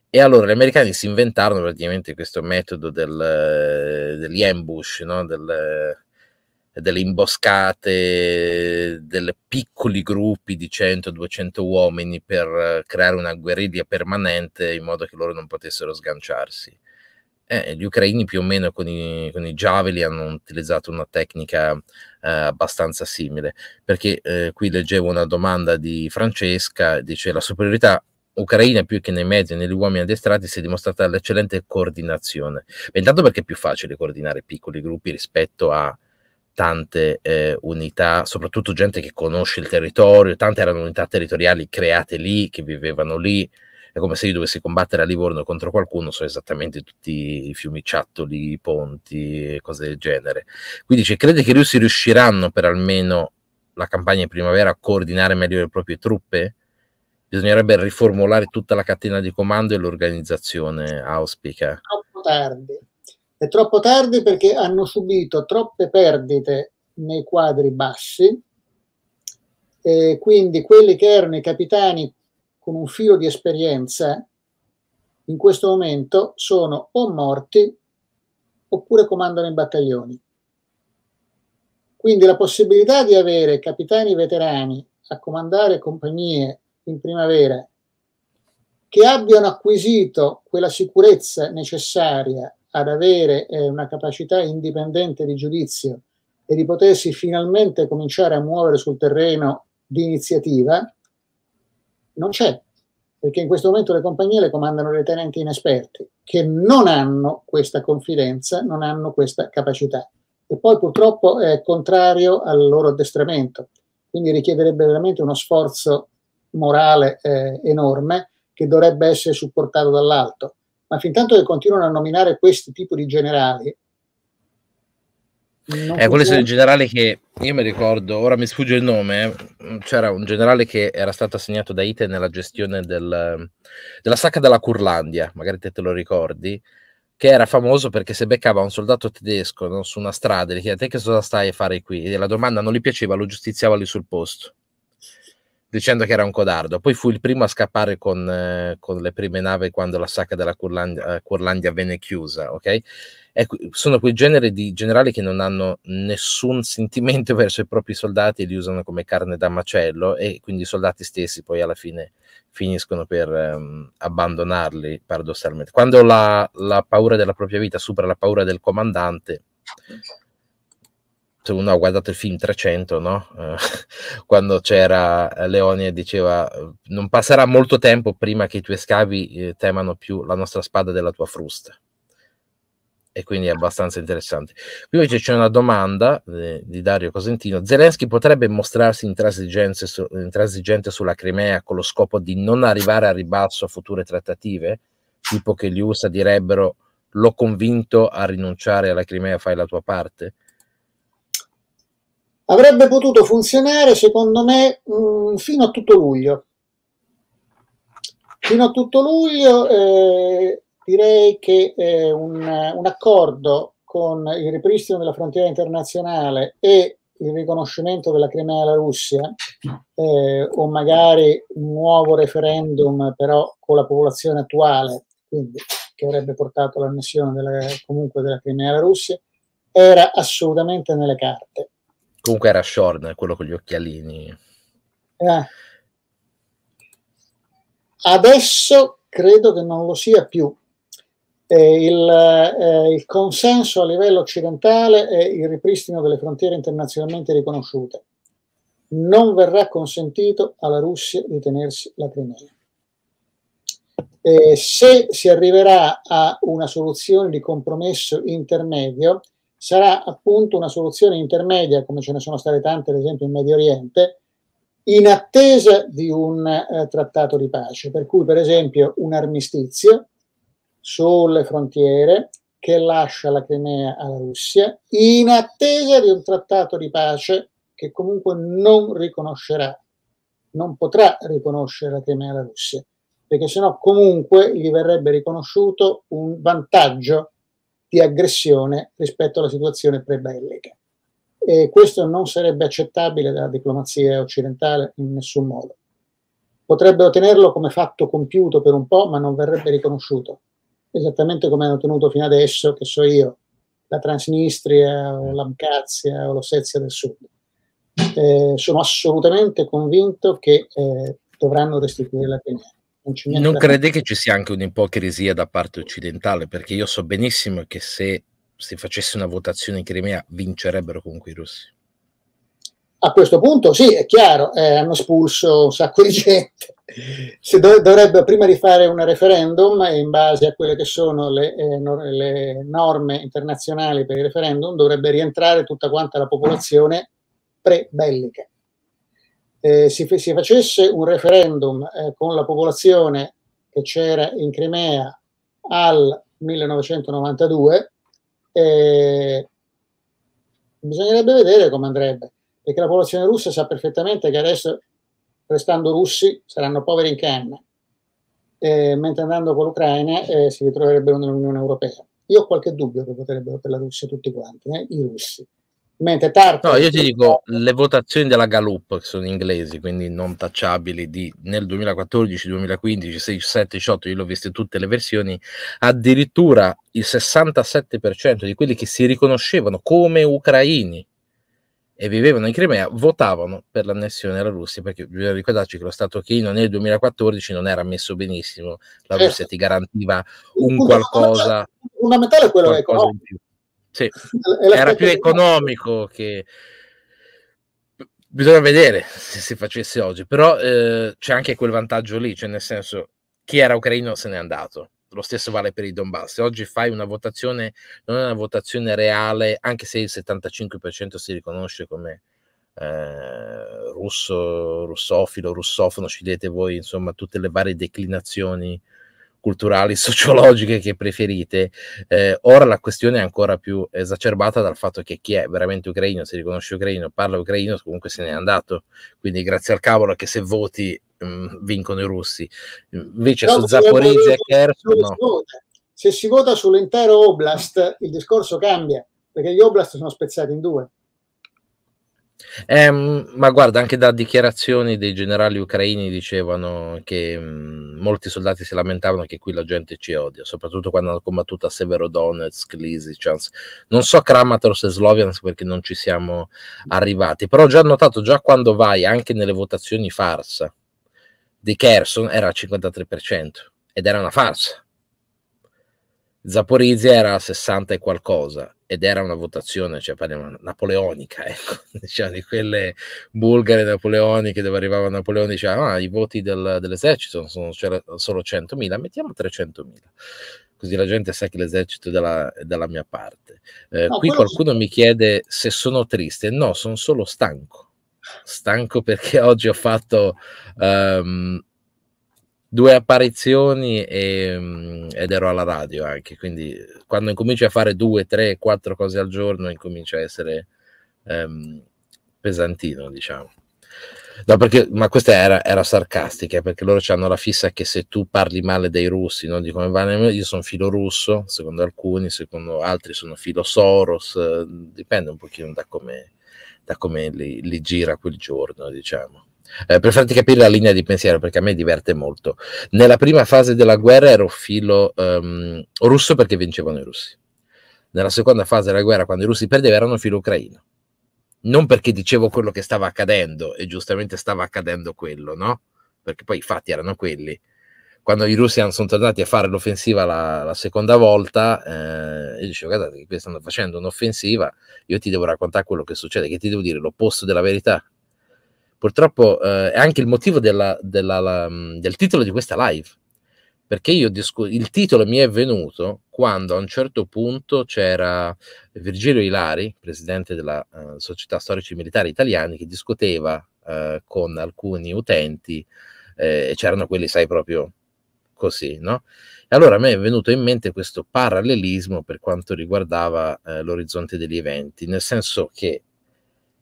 E allora gli americani si inventarono praticamente questo metodo del, degli ambush, no? del, delle imboscate, dei piccoli gruppi di 100-200 uomini per eh, creare una guerriglia permanente in modo che loro non potessero sganciarsi. Eh, gli ucraini più o meno con i, con i Javeli hanno utilizzato una tecnica eh, abbastanza simile, perché eh, qui leggevo una domanda di Francesca, dice la superiorità ucraina più che nei mezzi e negli uomini addestrati si è dimostrata l'eccellente coordinazione. intanto perché è più facile coordinare piccoli gruppi rispetto a tante eh, unità, soprattutto gente che conosce il territorio, tante erano unità territoriali create lì, che vivevano lì, è come se io dovessi combattere a Livorno contro qualcuno, so esattamente tutti i fiumiciattoli, i ponti e cose del genere. Quindi dice, crede che i russi riusciranno per almeno la campagna in primavera a coordinare meglio le proprie truppe? Bisognerebbe riformulare tutta la catena di comando e l'organizzazione, auspica. Troppo tardi. È troppo tardi perché hanno subito troppe perdite nei quadri bassi, e quindi quelli che erano i capitani con un filo di esperienza in questo momento sono o morti oppure comandano i battaglioni. Quindi la possibilità di avere capitani veterani a comandare compagnie in primavera che abbiano acquisito quella sicurezza necessaria ad avere eh, una capacità indipendente di giudizio e di potersi finalmente cominciare a muovere sul terreno di iniziativa, non c'è, perché in questo momento le compagnie le comandano dei tenenti inesperti che non hanno questa confidenza, non hanno questa capacità. E poi purtroppo è contrario al loro addestramento, quindi richiederebbe veramente uno sforzo morale eh, enorme che dovrebbe essere supportato dall'alto ma fin tanto che continuano a nominare questi tipi di generali, eh, quello è il generale che io mi ricordo, ora mi sfugge il nome, c'era un generale che era stato assegnato da ITE nella gestione del, della sacca della Curlandia, magari te te lo ricordi, che era famoso perché se beccava un soldato tedesco no, su una strada, e gli chiedeva te che cosa stai a fare qui? E la domanda non gli piaceva, lo giustiziava lì sul posto dicendo che era un codardo. Poi fu il primo a scappare con, eh, con le prime navi quando la sacca della Curlandia, eh, Curlandia venne chiusa, ok? Ecco, sono quei generi di generali che non hanno nessun sentimento verso i propri soldati e li usano come carne da macello e quindi i soldati stessi poi alla fine finiscono per ehm, abbandonarli paradossalmente. Quando la, la paura della propria vita supera la paura del comandante, se uno ha guardato il film 300, no? Eh, quando c'era eh, Leone diceva eh, non passerà molto tempo prima che i tuoi scavi temano più la nostra spada della tua frusta. E quindi è abbastanza interessante. Qui invece c'è una domanda di Dario Cosentino. Zelensky potrebbe mostrarsi intransigente, su, intransigente sulla Crimea con lo scopo di non arrivare a ribasso a future trattative? Tipo che gli USA direbbero l'ho convinto a rinunciare alla Crimea, fai la tua parte? avrebbe potuto funzionare secondo me mh, mm, fino a tutto luglio. Fino a tutto luglio eh, direi che eh, un, un, accordo con il ripristino della frontiera internazionale e il riconoscimento della Crimea alla Russia eh, o magari un nuovo referendum però con la popolazione attuale, quindi, che avrebbe portato all'annessione comunque della Crimea alla Russia, era assolutamente nelle carte Comunque era Shorn, eh, quello con gli occhialini. Eh. Adesso credo che non lo sia più. Eh, il, eh, il, consenso a livello occidentale è il ripristino delle frontiere internazionalmente riconosciute. Non verrà consentito alla Russia di tenersi la Crimea. Eh, se si arriverà a una soluzione di compromesso intermedio, sarà appunto una soluzione intermedia, come ce ne sono state tante, ad esempio in Medio Oriente, in attesa di un eh, trattato di pace, per cui per esempio un armistizio sulle frontiere che lascia la Crimea alla Russia, in attesa di un trattato di pace che comunque non riconoscerà, non potrà riconoscere la Crimea alla Russia, perché sennò comunque gli verrebbe riconosciuto un vantaggio di aggressione rispetto alla situazione pre-bellica. E questo non sarebbe accettabile dalla diplomazia occidentale in nessun modo. Potrebbero tenerlo come fatto compiuto per un po', ma non verrebbe riconosciuto, esattamente come hanno tenuto fino adesso, che so io, la Transnistria o l'Abkhazia o l'Ossetia del Sud. Eh, sono assolutamente convinto che eh, dovranno restituire la Crimea non, non crede che ci sia anche un'ipocrisia da parte occidentale? Perché io so benissimo che se si facesse una votazione in Crimea vincerebbero comunque i russi. A questo punto sì, è chiaro, eh, hanno espulso un sacco di gente. Si dov- dovrebbe prima di fare un referendum, in base a quelle che sono le, eh, no- le norme internazionali per il referendum, dovrebbe rientrare tutta quanta la popolazione pre-bellica eh, si, si, facesse un referendum eh, con la popolazione che c'era in Crimea al 1992, eh, bisognerebbe vedere come andrebbe, perché la popolazione russa sa perfettamente che adesso, restando russi, saranno poveri in canna, eh, mentre andando con l'Ucraina eh, si ritroverebbero nell'Unione Europea. Io ho qualche dubbio che potrebbero per la Russia tutti quanti, eh, i russi. Mentre Tartu, no, io ti dico, le votazioni della Gallup, che sono inglesi, quindi non tacciabili, di, nel 2014, 2015, 16, 17, 18, io l'ho viste tutte le versioni, addirittura il 67% di quelli che si riconoscevano come ucraini e vivevano in Crimea votavano per l'annessione alla Russia, perché bisogna ricordarci che lo Stato ucraino nel 2014 non era messo benissimo, la certo. Russia ti garantiva un qualcosa... Fondamentale è quello che è economico. In sì. Era più economico che... Bisogna vedere se si facesse oggi, però eh, c'è anche quel vantaggio lì, cioè nel senso chi era ucraino se n'è andato, lo stesso vale per i Donbass. Se oggi fai una votazione, non è una votazione reale, anche se il 75% si riconosce come eh, russo, russofilo, russofono, scegliete voi, insomma, tutte le varie declinazioni culturali, sociologiche che preferite, eh, ora la questione è ancora più esacerbata dal fatto che chi è veramente ucraino, si riconosce ucraino, parla ucraino, comunque se n'è andato. Quindi grazie al cavolo che se voti mh, mm, vincono i russi. Invece no, su Zaporizia e Kherson no. Se si vota sull'intero Oblast il discorso cambia, perché gli Oblast sono spezzati in due. Eh, ma guarda, anche da dichiarazioni dei generali ucraini dicevano che mh, mm, molti soldati si lamentavano che qui la gente ci odia, soprattutto quando hanno combattuto a Severodonetsk, Lysychansk. Non so Kramatorsk e Sloviansk perché non ci siamo arrivati, però ho già notato, già quando vai anche nelle votazioni farsa di Kherson era al 53% ed era una farsa Zaporizia era a 60 e qualcosa ed era una votazione, cioè parliamo napoleonica, ecco, diciamo, di quelle bulgare napoleoniche dove arrivava Napoleone diceva ah, i voti del, dell'esercito sono solo 100.000, mettiamo 300.000 così la gente sa che l'esercito è dalla, dalla mia parte. Eh, no, qui qualcuno mi chiede se sono triste. No, sono solo stanco. Stanco perché oggi ho fatto um, due apparizioni e, mm, ed ero alla radio anche, quindi eh, quando incominci a fare due, tre, quattro cose al giorno incomincia a essere ehm, pesantino, diciamo. No, perché, ma questa era, era, sarcastica, perché loro hanno la fissa che se tu parli male dei russi, no? di come vanno, io sono filo russo, secondo alcuni, secondo altri sono filo Soros, eh, dipende un pochino da come, da come li, li gira quel giorno, diciamo eh, per farti capire la linea di pensiero, perché a me diverte molto. Nella prima fase della guerra ero filo ehm, russo perché vincevano i russi. Nella seconda fase della guerra, quando i russi perdevano, erano filo ucraino. Non perché dicevo quello che stava accadendo, e giustamente stava accadendo quello, no? Perché poi i fatti erano quelli. Quando i russi sono tornati a fare l'offensiva la, la seconda volta, eh, io dicevo, guardate che qui stanno facendo un'offensiva, io ti devo raccontare quello che succede, che ti devo dire l'opposto della verità, Purtroppo eh, è anche il motivo della, della, la, mm, del titolo di questa live, perché io discu- il titolo mi è venuto quando a un certo punto c'era Virgilio Ilari, presidente della eh, Società Storici Militari Italiani, che discuteva eh, con alcuni utenti eh, e c'erano quelli, sai, proprio così, no? E allora a me è venuto in mente questo parallelismo per quanto riguardava eh, l'orizzonte degli eventi, nel senso che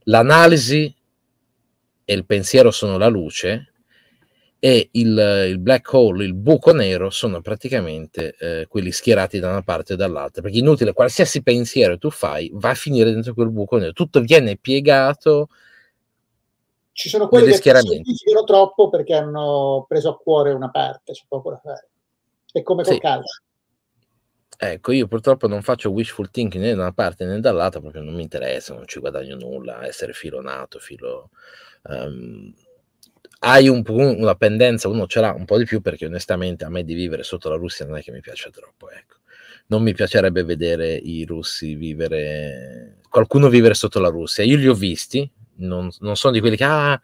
l'analisi e il pensiero sono la luce e il, il black hole, il buco nero, sono praticamente eh, quelli schierati da una parte e dall'altra, perché inutile, qualsiasi pensiero tu fai va a finire dentro quel buco nero, tutto viene piegato. Ci sono quelli che giro troppo perché hanno preso a cuore una parte, c'è poco da fare. È come col sì. calcio. Ecco, io purtroppo non faccio wishful thinking né da una parte né dall'altra perché non mi interessa, non ci guadagno nulla, essere filonato, filo... Nato, filo Um, hai un, una pendenza, uno ce l'ha un po' di più perché onestamente a me di vivere sotto la Russia non è che mi piace troppo, ecco. Non mi piacerebbe vedere i russi vivere, qualcuno vivere sotto la Russia. Io li ho visti, non, non sono di quelli che ah,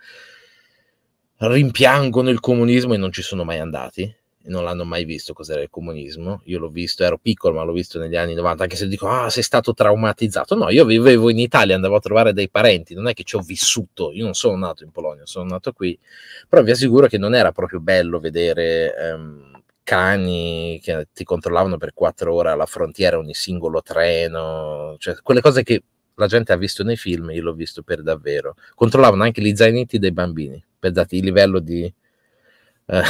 rimpiangono il comunismo e non ci sono mai andati, non l'hanno mai visto cos'era il comunismo. Io l'ho visto, ero piccolo, ma l'ho visto negli anni 90, anche se dico, ah, sei stato traumatizzato. No, io vivevo in Italia, andavo a trovare dei parenti, non è che ci ho vissuto, io non sono nato in Polonia, sono nato qui, però vi assicuro che non era proprio bello vedere... Ehm, cani che ti controllavano per quattro ore alla frontiera ogni singolo treno, cioè quelle cose che la gente ha visto nei film, io l'ho visto per davvero. Controllavano anche gli zainetti dei bambini per darti il livello di, eh,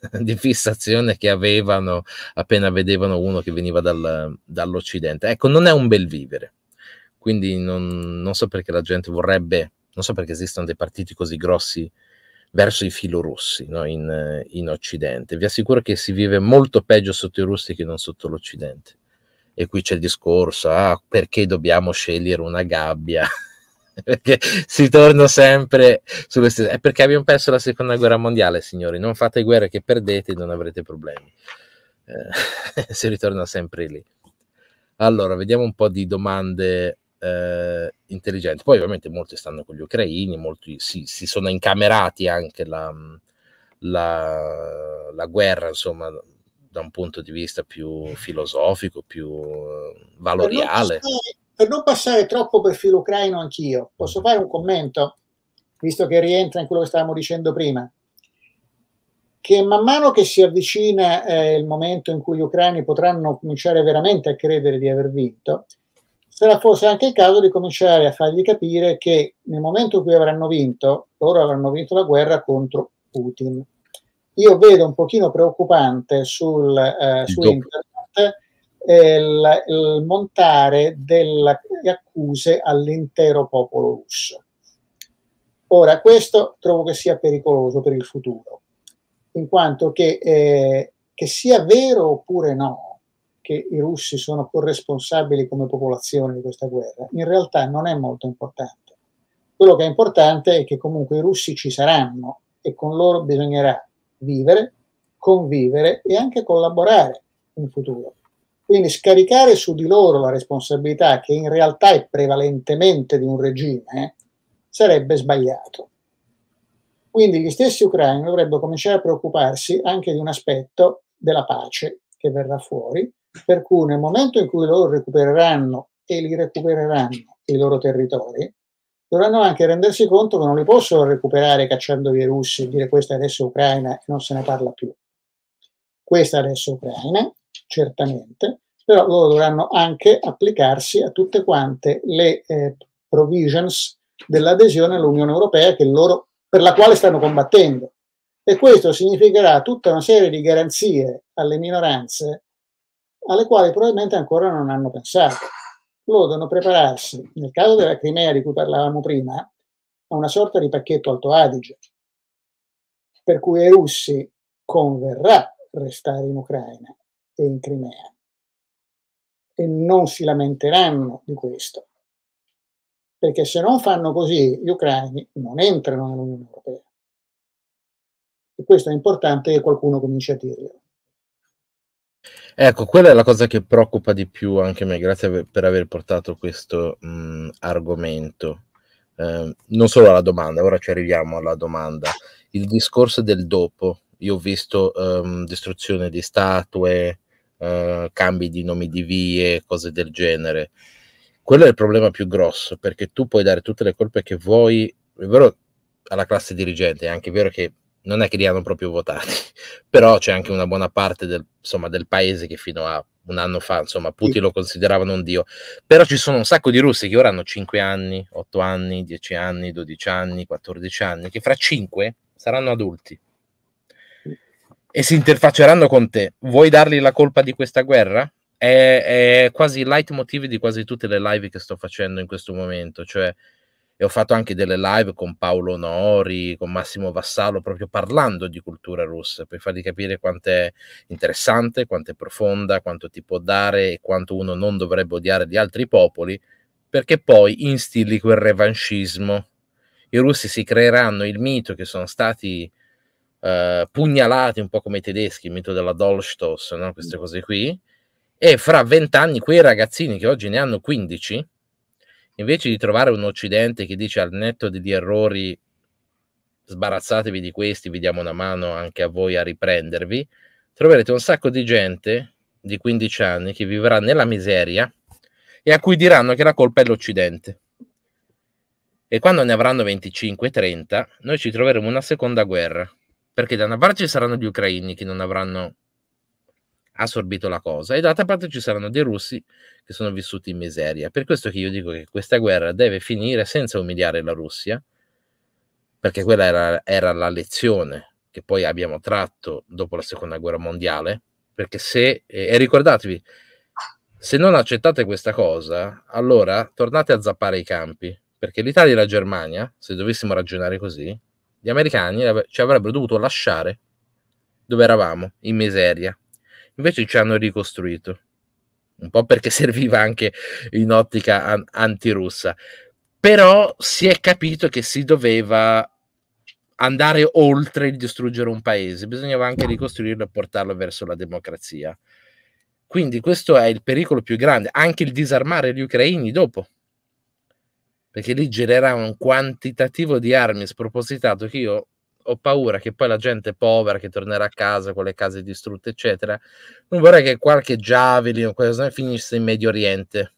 di fissazione che avevano appena vedevano uno che veniva dal, dall'Occidente. Ecco, non è un bel vivere, quindi non, non, so perché la gente vorrebbe, non so perché esistano dei partiti così grossi verso i filorussi no? in, in Occidente. Vi assicuro che si vive molto peggio sotto i russi che non sotto l'Occidente. E qui c'è il discorso, ah, perché dobbiamo scegliere una gabbia? perché si torna sempre su queste... È perché abbiamo perso la seconda guerra mondiale, signori. Non fate guerre che perdete, non avrete problemi. Eh, si ritorna sempre lì. Allora, vediamo un po' di domande eh, intelligenti. Poi ovviamente molti stanno con gli ucraini, molti si, si sono incamerati anche la, la, la guerra, insomma, da un punto di vista più filosofico, più eh, valoriale. Per non passare troppo per filo ucraino anch'io, posso fare un commento, visto che rientra in quello che stavamo dicendo prima, che man mano che si avvicina eh, il momento in cui gli ucraini potranno cominciare veramente a credere di aver vinto, sarà forse anche il caso di cominciare a fargli capire che nel momento in cui avranno vinto, loro avranno vinto la guerra contro Putin. Io vedo un pochino preoccupante sul, eh, su internet il, il montare delle accuse all'intero popolo russo. Ora, questo trovo che sia pericoloso per il futuro, in quanto che, eh, che sia vero oppure no che i russi sono corresponsabili come popolazione di questa guerra, in realtà non è molto importante. Quello che è importante è che comunque i russi ci saranno e con loro bisognerà vivere, convivere e anche collaborare in futuro. Quindi scaricare su di loro la responsabilità, che in realtà è prevalentemente di un regime, eh, sarebbe sbagliato. Quindi gli stessi ucraini dovrebbero cominciare a preoccuparsi anche di un aspetto della pace che verrà fuori, per cui nel momento in cui loro recupereranno e li recupereranno i loro territori, dovranno anche rendersi conto che non li possono recuperare cacciando via i russi, dire questa adesso è Ucraina e non se ne parla più. Questa adesso è Ucraina certamente, però loro dovranno anche applicarsi a tutte quante le eh, provisions dell'adesione all'Unione Europea loro, per la quale stanno combattendo. E questo significherà tutta una serie di garanzie alle minoranze alle quali probabilmente ancora non hanno pensato. Loro devono prepararsi, nel caso della Crimea di cui parlavamo prima, a una sorta di pacchetto Alto Adige, per cui ai russi converrà restare in Ucraina, e in Crimea. E non si lamenteranno di questo, perché se non fanno così gli ucraini non entrano nell'Unione Europea. E questo è importante che qualcuno cominci a dirlo. Ecco, quella è la cosa che preoccupa di più anche me, grazie per aver portato questo mh, mhmm, argomento. Eh, non solo alla domanda, ora ci arriviamo alla domanda. Il discorso del dopo, io ho visto um, distruzione di statue, eh, cambi di nomi di vie, cose del genere. Quello è il problema più grosso, perché tu puoi dare tutte le colpe che vuoi, è vero alla classe dirigente, è anche vero che non è che li hanno proprio votati, però c'è anche una buona parte del, insomma, del paese che fino a un anno fa, insomma, Putin lo consideravano un dio, però ci sono un sacco di russi che ora hanno 5 anni, 8 anni, 10 anni, 12 anni, 14 anni, che fra 5 saranno adulti e si interfacceranno con te, vuoi dargli la colpa di questa guerra? È, è quasi il leitmotiv di quasi tutte le live che sto facendo in questo momento, cioè e ho fatto anche delle live con Paolo Nori, con Massimo Vassallo, proprio parlando di cultura russa, per fargli capire quanto è interessante, quanto è profonda, quanto ti può dare e quanto uno non dovrebbe odiare gli altri popoli, perché poi instilli quel revanchismo. I russi si creeranno il mito che sono stati eh, pugnalati un po' come i tedeschi, il mito della Dolstoss, no? queste mm. cose qui, e fra vent'anni quei ragazzini che oggi ne hanno 15, invece di trovare un occidente che dice al netto di errori sbarazzatevi di questi, vi diamo una mano anche a voi a riprendervi, troverete un sacco di gente di 15 anni che vivrà nella miseria e a cui diranno che la colpa è l'Occidente. E quando ne avranno 25-30, noi ci troveremo una seconda guerra, perché da una parte ci saranno gli ucraini che non avranno assorbito la cosa e dall'altra parte ci saranno dei russi che sono vissuti in miseria. Per questo che io dico che questa guerra deve finire senza umiliare la Russia, perché quella era, era la lezione che poi abbiamo tratto dopo la seconda guerra mondiale, perché se, e ricordatevi, se non accettate questa cosa, allora tornate a zappare i campi, perché l'Italia e la Germania, se dovessimo ragionare così, gli americani ci avrebbero dovuto lasciare dove eravamo, in miseria. Invece ci hanno ricostruito, un po' perché serviva anche in ottica an- antirussa. Però si è capito che si doveva andare oltre il distruggere un paese, bisognava anche ricostruirlo e portarlo verso la democrazia. Quindi questo è il pericolo più grande, anche il disarmare gli ucraini dopo perché lì girerà un quantitativo di armi spropositato che io ho paura che poi la gente povera che tornerà a casa con le case distrutte, eccetera, non vorrei che qualche javelin o qualcosa finisse in Medio Oriente.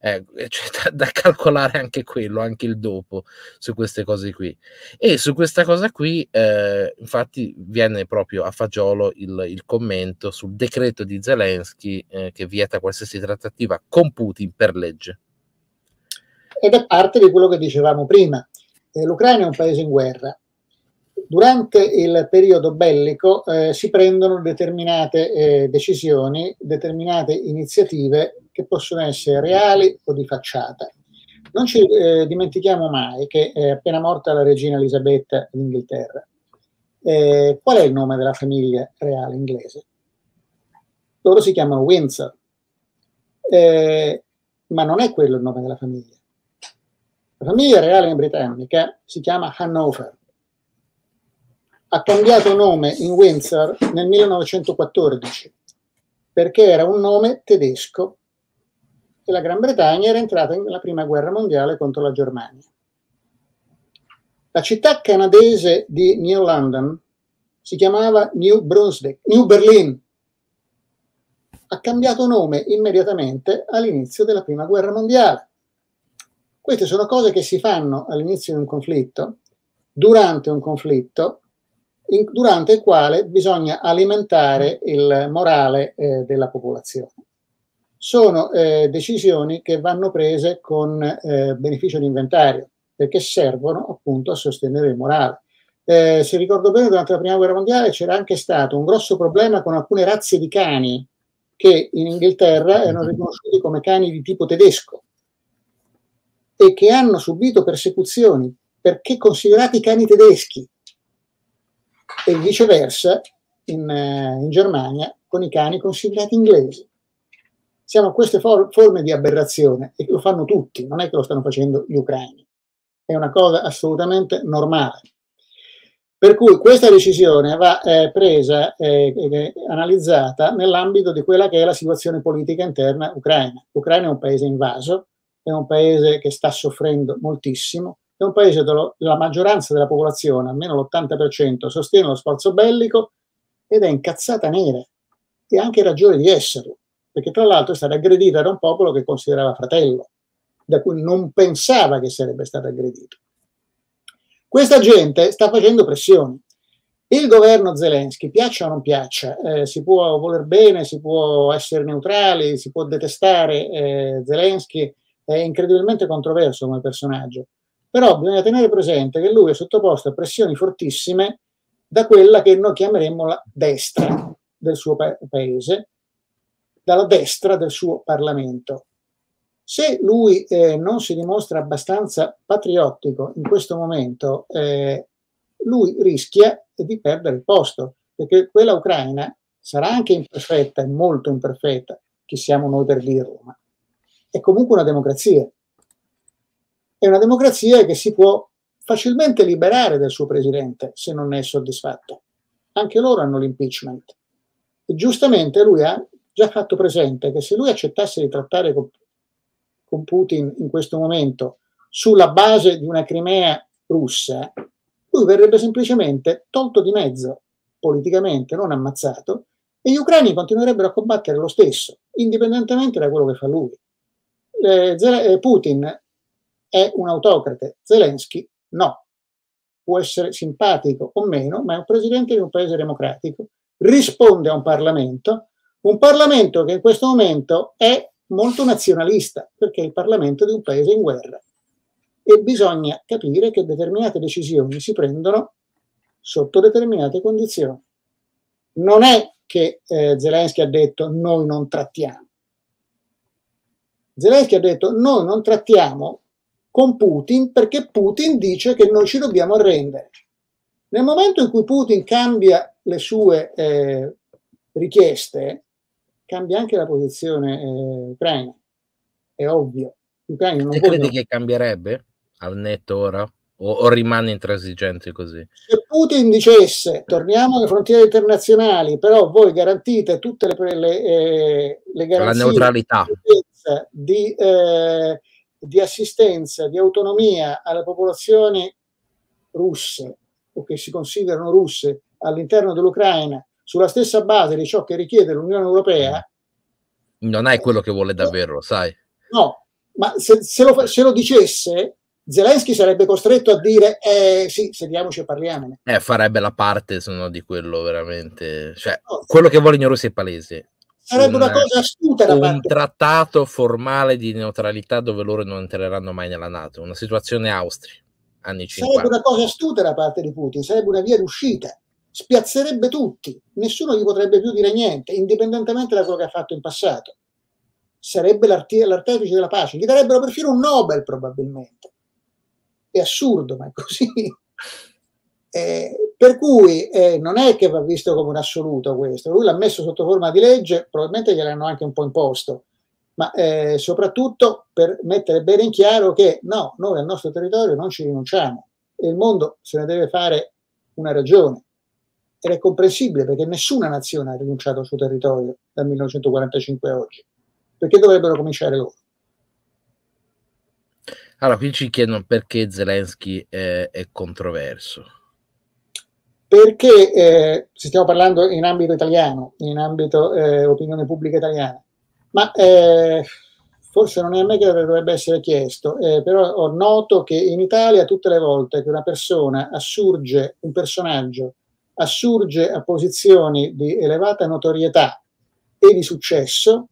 Eh, c'è da, da, calcolare anche quello, anche il dopo su queste cose qui. E su questa cosa qui, eh, infatti, viene proprio a fagiolo il, il commento sul decreto di Zelensky eh, che vieta qualsiasi trattativa con Putin per legge ed è parte di quello che dicevamo prima. Eh, L'Ucraina è un paese in guerra. Durante il periodo bellico eh, si prendono determinate eh, decisioni, determinate iniziative che possono essere reali o di facciata. Non ci eh, dimentichiamo mai che è appena morta la regina Elisabetta d'Inghilterra. Eh, qual è il nome della famiglia reale inglese? Loro si chiamano Windsor, eh, ma non è quello il nome della famiglia la famiglia reale britannica si chiama Hannover. Ha cambiato nome in Windsor nel 1914 perché era un nome tedesco e la Gran Bretagna era entrata nella prima guerra mondiale contro la Germania. La città canadese di New London si chiamava New Brunswick, New Berlin. Ha cambiato nome immediatamente all'inizio della prima guerra mondiale. Queste sono cose che si fanno all'inizio di un conflitto, durante un conflitto, in, durante il quale bisogna alimentare il morale eh, della popolazione. Sono eh, decisioni che vanno prese con eh, beneficio di inventario, perché servono appunto a sostenere il morale. Eh, se ricordo bene, durante la Prima Guerra Mondiale c'era anche stato un grosso problema con alcune razze di cani che in Inghilterra erano riconosciuti come cani di tipo tedesco e che hanno subito persecuzioni perché considerati cani tedeschi e viceversa in, eh, in Germania con i cani considerati inglesi. Siamo a queste for- forme di aberrazione e lo fanno tutti, non è che lo stanno facendo gli ucraini, è una cosa assolutamente normale. Per cui questa decisione va eh, presa e eh, analizzata nell'ambito di quella che è la situazione politica interna ucraina. L'Ucraina è un paese invaso, è un paese che sta soffrendo moltissimo, è un paese dove la maggioranza della popolazione, almeno l'80%, sostiene lo sforzo bellico ed è incazzata nera e ha anche ragione di esserlo, perché tra l'altro è stata aggredita da un popolo che considerava fratello, da cui non pensava che sarebbe stato aggredito. Questa gente sta facendo pressioni. Il governo Zelensky, piaccia o non piaccia, eh, si può voler bene, si può essere neutrali, si può detestare eh, Zelensky, è incredibilmente controverso come personaggio, però bisogna tenere presente che lui è sottoposto a pressioni fortissime da quella che noi chiameremmo la destra del suo paese, dalla destra del suo Parlamento. Se lui eh, non si dimostra abbastanza patriottico in questo momento, eh, lui rischia di perdere il posto, perché quella Ucraina sarà anche imperfetta, molto imperfetta, chi siamo noi per dirlo, ma è comunque una democrazia. È una democrazia che si può facilmente liberare dal suo presidente se non ne è soddisfatto. Anche loro hanno l'impeachment. E giustamente lui ha già fatto presente che se lui accettasse di trattare con, con Putin in questo momento sulla base di una Crimea russa, lui verrebbe semplicemente tolto di mezzo politicamente, non ammazzato, e gli ucraini continuerebbero a combattere lo stesso, indipendentemente da quello che fa lui. Eh, eh, Putin è un autocrate, Zelensky no. Può essere simpatico o meno, ma è un presidente di un paese democratico, risponde a un Parlamento, un Parlamento che in questo momento è molto nazionalista, perché è il Parlamento di un paese in guerra. E bisogna capire che determinate decisioni si prendono sotto determinate condizioni. Non è che eh, Zelensky ha detto noi non trattiamo Zelensky ha detto noi non trattiamo con Putin perché Putin dice che noi ci dobbiamo arrendere. Nel momento in cui Putin cambia le sue eh, richieste, cambia anche la posizione eh, ucraina. È ovvio. L'Ucraina non e credi vogliono... che cambierebbe al netto ora? O, o, rimane intransigente così? Se Putin dicesse torniamo alle frontiere internazionali, però voi garantite tutte le, le, eh, le garanzie. La neutralità sicurezza, di, eh, di assistenza, di autonomia alle popolazioni russe o che si considerano russe all'interno dell'Ucraina sulla stessa base di ciò che richiede l'Unione Europea. Non è quello che vuole davvero, no, sai. No, ma se, se, lo, se, lo, dicesse, Zelensky sarebbe costretto a dire eh, sì, sediamoci e parliamone. Eh, farebbe la parte no, di quello veramente. Cioè, no, quello che vogliono i russi è palese sarebbe una cosa astuta da un trattato formale di neutralità dove loro non entreranno mai nella Nato, una situazione austria. Anni 50. Sarebbe una cosa astuta da parte di Putin, sarebbe una via d'uscita, spiazzerebbe tutti, nessuno gli potrebbe più dire niente, indipendentemente da quello che ha fatto in passato. Sarebbe l'artefice della pace, gli darebbero perfino un Nobel probabilmente. È assurdo, ma è così. Eh, per cui eh, non è che va visto come un assoluto questo, lui l'ha messo sotto forma di legge, probabilmente gliel'hanno anche un po' imposto, ma eh, soprattutto per mettere bene in chiaro che no, noi al nostro territorio non ci rinunciamo e il mondo se ne deve fare una ragione. Ed è comprensibile perché nessuna nazione ha rinunciato al suo territorio dal 1945 a oggi, perché dovrebbero cominciare loro. Allora, qui ci chiedono perché Zelensky è, eh, è controverso perché, eh, stiamo parlando in ambito italiano, in ambito eh, opinione pubblica italiana, ma eh, forse non è a me che dovrebbe essere chiesto, eh, però ho noto che in Italia tutte le volte che una persona assurge, un personaggio assurge a posizioni di elevata notorietà e di successo,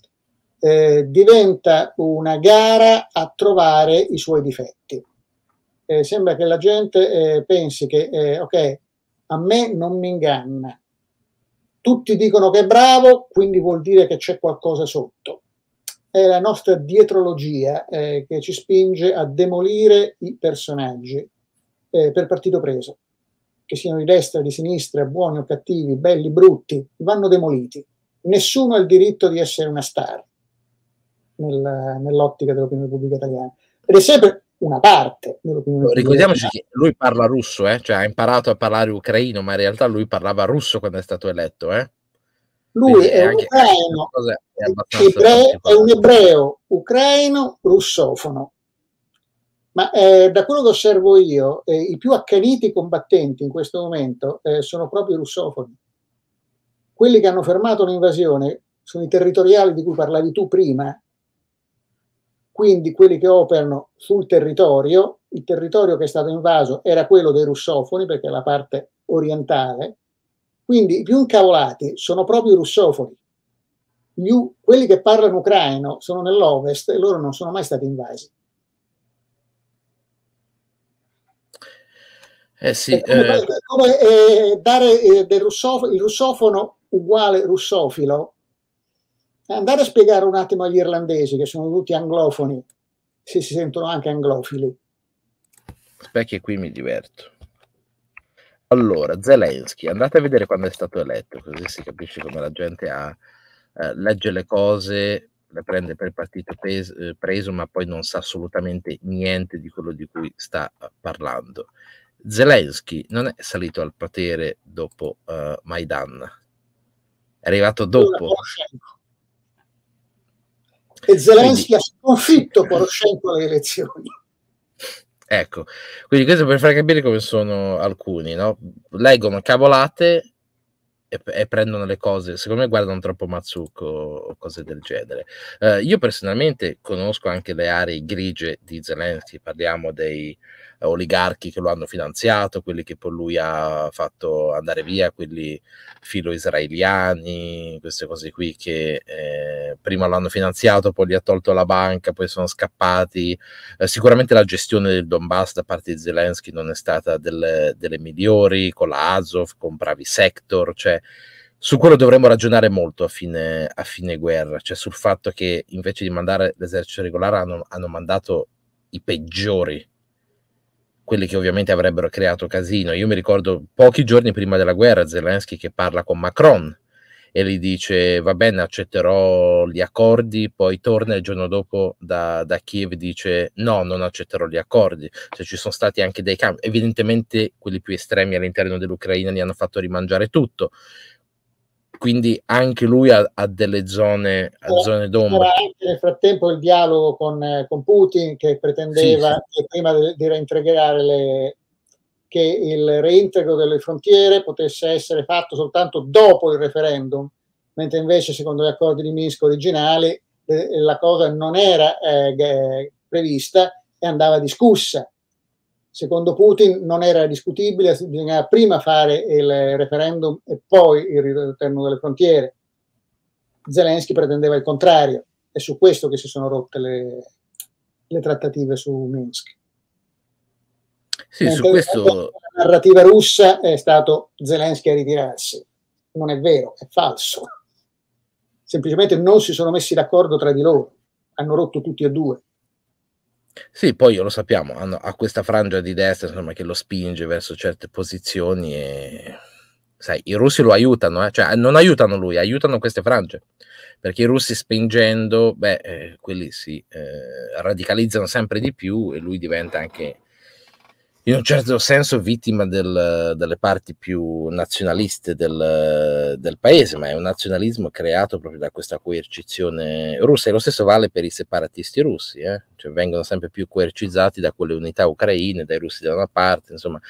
eh, diventa una gara a trovare i suoi difetti. Eh, sembra che la gente eh, pensi che, eh, ok, a me non mi inganna. Tutti dicono che è bravo, quindi vuol dire che c'è qualcosa sotto. È la nostra dietrologia eh, che ci spinge a demolire i personaggi eh, per partito preso, che siano di destra, di sinistra, buoni o cattivi, belli, brutti, vanno demoliti. Nessuno ha il diritto di essere una star nella, nell'ottica dell'opinione pubblica italiana. Ed è sempre una parte Ricordiamoci che lui parla russo, eh? cioè ha imparato a parlare ucraino, ma in realtà lui parlava russo quando è stato eletto. Eh? Lui è, è, ucraino, è, ebreo, è un ebreo ucraino russofono. Ma eh, da quello che osservo io, eh, i più accaniti combattenti in questo momento eh, sono proprio i russofoni. Quelli che hanno fermato l'invasione sono i territoriali di cui parlavi tu prima, quindi quelli che operano sul territorio, il territorio che è stato invaso era quello dei russofoni, perché è la parte orientale, quindi i più incavolati sono proprio i russofoni. Gli, quelli che parlano ucraino sono nell'ovest e loro non sono mai stati invasi. Eh sì, come, eh... come eh, dare eh, del russof- il russofono uguale russofilo Andate a spiegare un attimo agli irlandesi, che sono tutti anglofoni, se si sentono anche anglofili. Aspetta che qui mi diverto. Allora, Zelensky, andate a vedere quando è stato eletto, così si capisce come la gente ha, eh, legge le cose, le prende per partito pes- eh, preso, ma poi non sa assolutamente niente di quello di cui sta eh, parlando. Zelensky non è salito al potere dopo uh, Maidan, è arrivato dopo. E Zelensky quindi... ha sconfitto Poroshenko alle elezioni. Ecco, quindi questo per far capire come sono alcuni, no? Leggono cavolate e, e, prendono le cose, secondo me guardano troppo Mazzucco o cose del genere. Uh, io personalmente conosco anche le aree grigie di Zelensky, parliamo dei, oligarchi che lo hanno finanziato, quelli che poi lui ha fatto andare via, quelli filo israeliani, queste cose qui che eh, prima lo hanno finanziato, poi gli ha tolto la banca, poi sono scappati. Eh, sicuramente la gestione del Donbass da parte di Zelensky non è stata del, delle migliori, con la Azov, con Bravi Sector, cioè su quello dovremmo ragionare molto a fine, a fine, guerra, cioè sul fatto che invece di mandare l'esercito regolare hanno, hanno mandato i peggiori quelli che ovviamente avrebbero creato casino. Io mi ricordo pochi giorni prima della guerra Zelensky che parla con Macron e gli dice va bene accetterò gli accordi, poi torna il giorno dopo da, da Kiev e dice no non accetterò gli accordi, cioè ci sono stati anche dei cambi, evidentemente quelli più estremi all'interno dell'Ucraina gli hanno fatto rimangiare tutto, quindi anche lui ha, ha delle zone, ha eh, zone d'ombra. nel frattempo il dialogo con, eh, con Putin che pretendeva sì, sì. Che prima di reintegrare le, che il reintegro delle frontiere potesse essere fatto soltanto dopo il referendum, mentre invece secondo gli accordi di Minsk originali eh, la cosa non era eh, prevista e andava discussa secondo Putin non era discutibile, bisognava prima fare il referendum e poi il ritorno delle frontiere. Zelensky pretendeva il contrario, è su questo che si sono rotte le, le trattative su Minsk. Sì, Mentre su questo... La narrativa russa è stato Zelensky a ritirarsi. Non è vero, è falso. Semplicemente non si sono messi d'accordo tra di loro, hanno rotto tutti e due. Sì, poi lo sappiamo, hanno, ha questa frangia di destra insomma, che lo spinge verso certe posizioni e sai, i russi lo aiutano, eh? cioè non aiutano lui, aiutano queste frange, perché i russi spingendo, beh, eh, quelli si eh, radicalizzano sempre di più e lui diventa anche in un certo senso vittima del, delle parti più nazionaliste del, del, paese, ma è un nazionalismo creato proprio da questa coercizione russa e lo stesso vale per i separatisti russi, eh? cioè vengono sempre più coercizzati da quelle unità ucraine, dai russi da una parte, insomma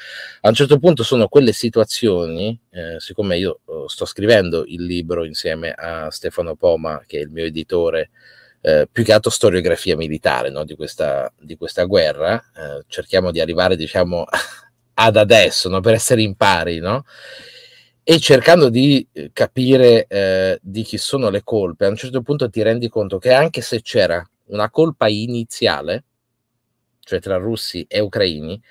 a un certo punto sono quelle situazioni, eh, siccome io oh, sto scrivendo il libro insieme a Stefano Poma che è il mio editore, eh, più che altro storiografia militare no? di, questa, di, questa, guerra. Eh, cerchiamo di arrivare, diciamo, ad adesso, no? per essere in pari, no? E cercando di eh, capire eh, di chi sono le colpe, a un certo punto ti rendi conto che anche se c'era una colpa iniziale, cioè tra russi e ucraini,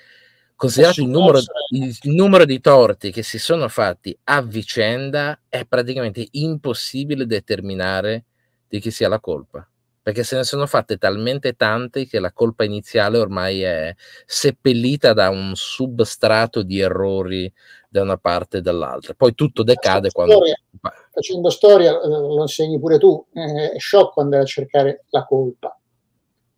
considerato il numero, il numero, di torti che si sono fatti a vicenda, è praticamente impossibile determinare di chi sia la colpa perché se ne sono fatte talmente tante che la colpa iniziale ormai è seppellita da un substrato di errori da una parte e dall'altra. Poi tutto decade facendo quando... Storia, facendo storia, eh, lo insegni pure tu, eh, è sciocco andare a cercare la colpa.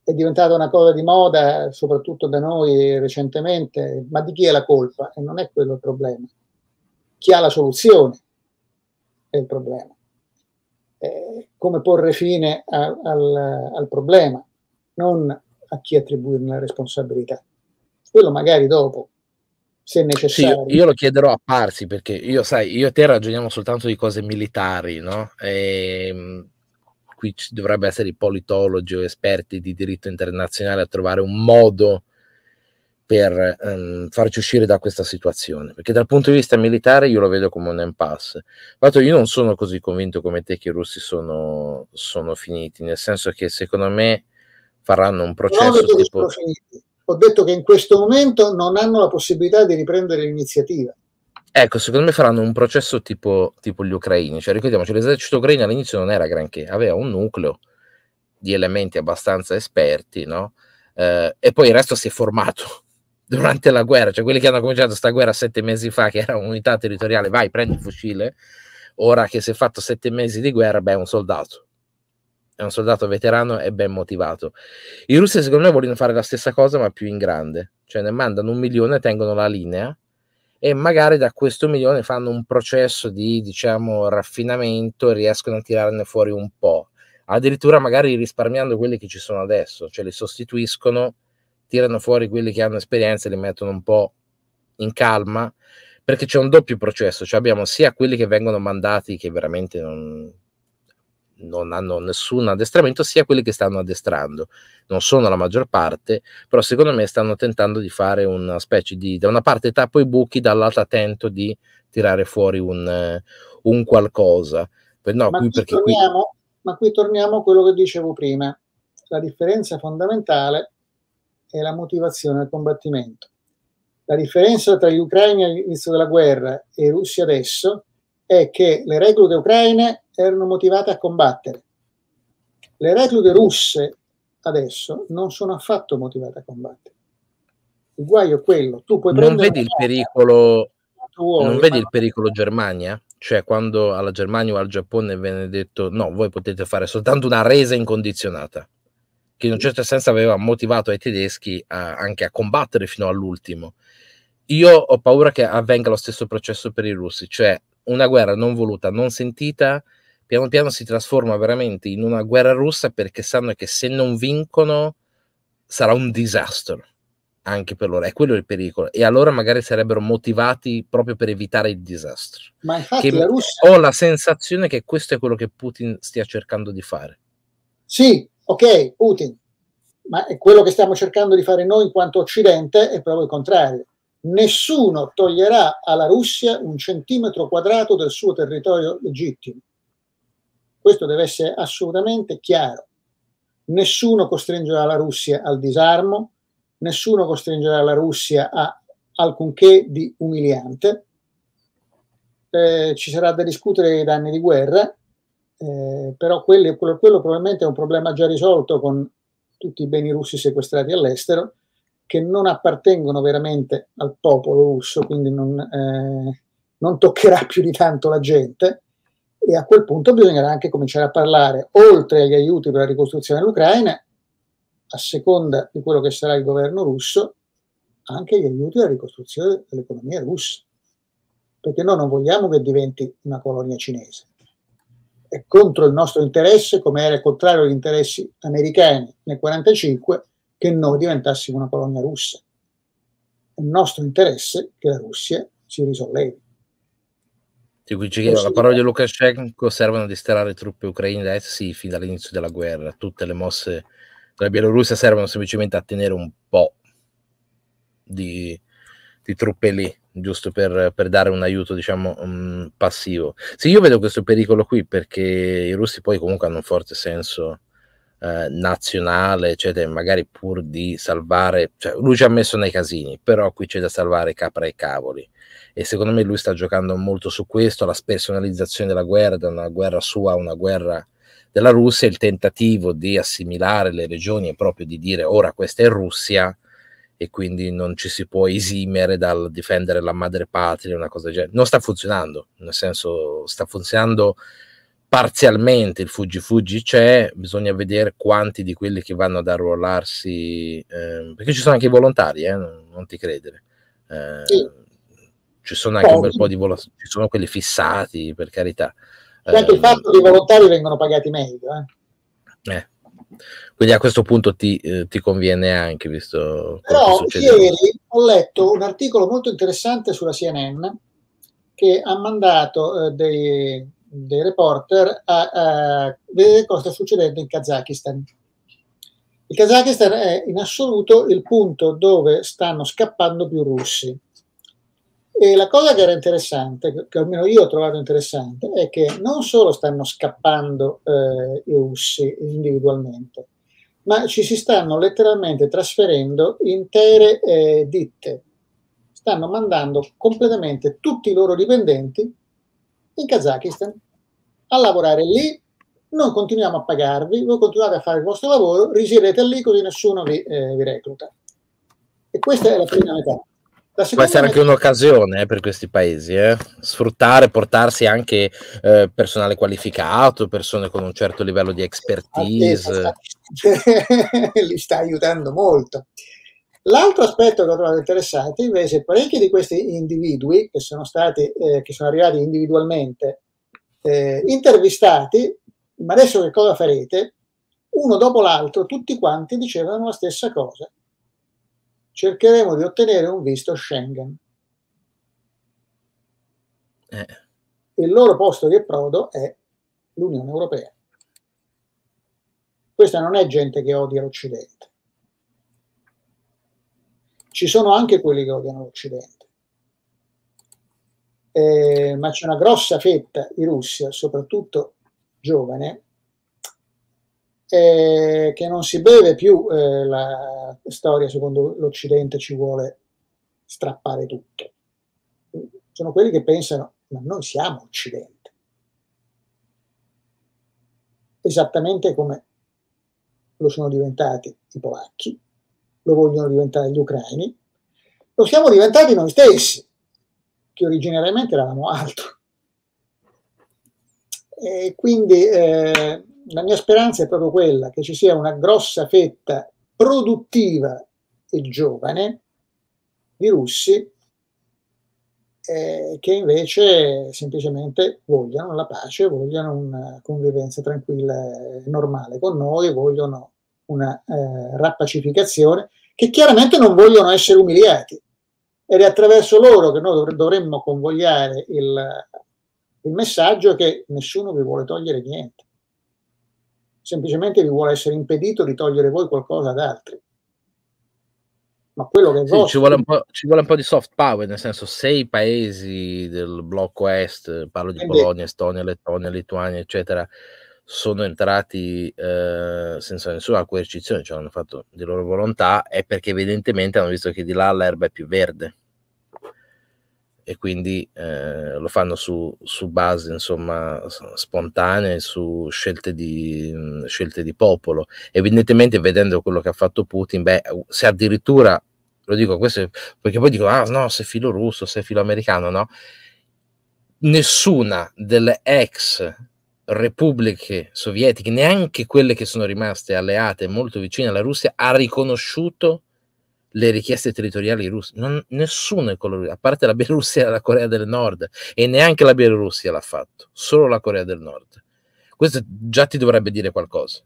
È diventata una cosa di moda, soprattutto da noi recentemente, ma di chi è la colpa? E non è quello il problema. Chi ha la soluzione è il problema eh, come porre fine a, al, al, problema, non a chi attribuirne la responsabilità. Quello magari dopo, se necessario. Sì, io lo chiederò a Parsi perché io, sai, io e te ragioniamo soltanto di cose militari, no? E, ehm, qui ci dovrebbe essere i politologi o esperti di diritto internazionale a trovare un modo per ehm, farci uscire da questa situazione, perché dal punto di vista militare io lo vedo come un impasse. Fatto io non sono così convinto come te che i russi sono, sono finiti, nel senso che secondo me faranno un processo... No, tipo... Ho detto che in questo momento non hanno la possibilità di riprendere l'iniziativa. Ecco, secondo me faranno un processo tipo, tipo gli ucraini, cioè ricordiamoci, l'esercito ucraino all'inizio non era granché, aveva un nucleo di elementi abbastanza esperti, no? Eh, e poi il resto si è formato durante la guerra, cioè quelli che hanno cominciato questa guerra sette mesi fa, che era un'unità territoriale, vai, prendi il fucile, ora che si è fatto sette mesi di guerra, beh, è un soldato. È un soldato veterano e ben motivato. I russi, secondo me, vogliono fare la stessa cosa, ma più in grande. Cioè ne mandano un milione, tengono la linea e magari da questo milione fanno un processo di, diciamo, raffinamento e riescono a tirarne fuori un po'. Addirittura magari risparmiando quelli che ci sono adesso, cioè li sostituiscono tirano fuori quelli che hanno esperienza e li mettono un po' in calma, perché c'è un doppio processo, cioè abbiamo sia quelli che vengono mandati che veramente non, non hanno nessun addestramento, sia quelli che stanno addestrando. Non sono la maggior parte, però secondo me stanno tentando di fare una specie di, da una parte tappo i buchi, dall'altra tento di tirare fuori un, un qualcosa. No, ma, qui qui torniamo, qui... ma qui torniamo a quello che dicevo prima. La differenza fondamentale e la motivazione al combattimento. La differenza tra gli ucraini all'inizio della guerra e i russi adesso è che le reclute ucraine erano motivate a combattere. Le reclute russe adesso non sono affatto motivate a combattere. Il guaio è quello. Tu puoi non vedi il pericolo, vuoi, non vedi il pericolo Germania? Cioè quando alla Germania o al Giappone viene detto no, voi potete fare soltanto una resa incondizionata che in un certo senso aveva motivato i tedeschi a, anche a combattere fino all'ultimo. Io ho paura che avvenga lo stesso processo per i russi, cioè una guerra non voluta, non sentita, piano piano si trasforma veramente in una guerra russa perché sanno che se non vincono sarà un disastro anche per loro, è quello il pericolo. E allora magari sarebbero motivati proprio per evitare il disastro. Ma infatti la Russia... Ho la sensazione che questo è quello che Putin stia cercando di fare. Sì, ok, Putin, ma è quello che stiamo cercando di fare noi in quanto Occidente è proprio il contrario. Nessuno toglierà alla Russia un centimetro quadrato del suo territorio legittimo. Questo deve essere assolutamente chiaro. Nessuno costringerà la Russia al disarmo, nessuno costringerà la Russia a alcunché di umiliante. Eh, ci sarà da discutere i danni di guerra, eh, però quello, quello, quello, probabilmente è un problema già risolto con tutti i beni russi sequestrati all'estero che non appartengono veramente al popolo russo, quindi non, eh, non toccherà più di tanto la gente e a quel punto bisognerà anche cominciare a parlare, oltre agli aiuti per la ricostruzione dell'Ucraina, a seconda di quello che sarà il governo russo, anche gli aiuti alla ricostruzione dell'economia russa, perché noi non vogliamo che diventi una colonia cinese è contro il nostro interesse, come era contrario agli interessi americani nel 1945, che noi diventassimo una colonia russa. È il nostro interesse che la Russia si risollevi. Ti qui la parola di Lukashenko servono a distrarre truppe ucraine da est? fin dall'inizio della guerra. Tutte le mosse della Bielorussia servono semplicemente a tenere un po' di, di truppe lì giusto per, per, dare un aiuto, diciamo, um, passivo. Sì, io vedo questo pericolo qui perché i russi poi comunque hanno un forte senso eh, nazionale, cioè eccetera, magari pur di salvare, cioè, lui ci ha messo nei casini, però qui c'è da salvare capra e cavoli. E secondo me lui sta giocando molto su questo, la spersonalizzazione della guerra, da una guerra sua a una guerra della Russia, il tentativo di assimilare le regioni e proprio di dire ora questa è Russia, e quindi non ci si può esimere dal difendere la madre patria, una cosa del genere. Non sta funzionando, nel senso sta funzionando parzialmente il fuggi fuggi c'è, bisogna vedere quanti di quelli che vanno ad arruolarsi, eh, perché ci sono anche i volontari, eh, non, non, ti credere. Eh, sì. Ci sono anche Poi. un bel po' di volontari, ci sono quelli fissati, per carità. C'è anche il ehm, fatto che i volontari vengono pagati meglio. Eh. eh. Quindi a questo punto ti, eh, ti conviene anche, visto... Però ieri ho letto un articolo molto interessante sulla CNN che ha mandato eh, dei, dei, reporter a, a vedere cosa sta succedendo in Kazakistan. Il Kazakistan è in assoluto il punto dove stanno scappando più russi e la cosa che era interessante, che almeno io ho trovato interessante, è che non solo stanno scappando eh, i russi individualmente, ma ci si stanno letteralmente trasferendo intere eh, ditte. Stanno mandando completamente tutti i loro dipendenti in Kazakistan a lavorare lì. Noi continuiamo a pagarvi, voi continuate a fare il vostro lavoro, risiedete lì così nessuno vi, eh, vi recluta. E questa è la prima metà. Può essere anche un'occasione eh, per questi paesi, eh? sfruttare, portarsi anche eh, personale qualificato, persone con un certo livello di expertise. Li sta aiutando molto. L'altro aspetto che ho trovato interessante invece, parecchi di questi individui che sono, stati, eh, che sono arrivati individualmente eh, intervistati, ma adesso che cosa farete? Uno dopo l'altro, tutti quanti dicevano la stessa cosa cercheremo di ottenere un visto Schengen. Eh. Il loro posto di approdo è l'Unione Europea. Questa non è gente che odia l'Occidente. Ci sono anche quelli che odiano l'Occidente. Eh, ma c'è una grossa fetta di Russia, soprattutto giovane, eh, che non si beve più eh, la storia secondo l'Occidente ci vuole strappare tutto. Sono quelli che pensano, ma noi siamo Occidente. Esattamente come lo sono diventati i polacchi, lo vogliono diventare gli ucraini, lo siamo diventati noi stessi, che originariamente eravamo altro. E quindi eh, la mia speranza è proprio quella, che ci sia una grossa fetta produttiva e giovane di russi eh, che invece semplicemente vogliono la pace, vogliono una convivenza tranquilla e normale con noi, vogliono una eh, rappacificazione, che chiaramente non vogliono essere umiliati. Ed è attraverso loro che noi dovremmo convogliare il, il messaggio che nessuno vi vuole togliere niente semplicemente vi vuole essere impedito di togliere voi qualcosa ad altri. Ma quello che sì, vostro... ci, vuole ci, vuole un po', di soft power, nel senso se i paesi del blocco est, parlo di Quindi... Eh Polonia, Estonia, Lettonia, Lituania, eccetera, sono entrati eh, senza nessuna coercizione, cioè hanno fatto di loro volontà, è perché evidentemente hanno visto che di là l'erba è più verde e quindi eh, lo fanno su, su base insomma spontanee, su scelte di, mm, scelte di popolo. Evidentemente vedendo quello che ha fatto Putin, beh, se addirittura, lo dico questo perché poi dico, ah no, sei filo russo, sei filo americano, no? Nessuna delle ex repubbliche sovietiche, neanche quelle che sono rimaste alleate molto vicine alla Russia, ha riconosciuto le richieste territoriali russe. Non, nessuno è coloro, a parte la Bielorussia e la Corea del Nord, e neanche la Bielorussia l'ha fatto, solo la Corea del Nord. Questo già ti dovrebbe dire qualcosa.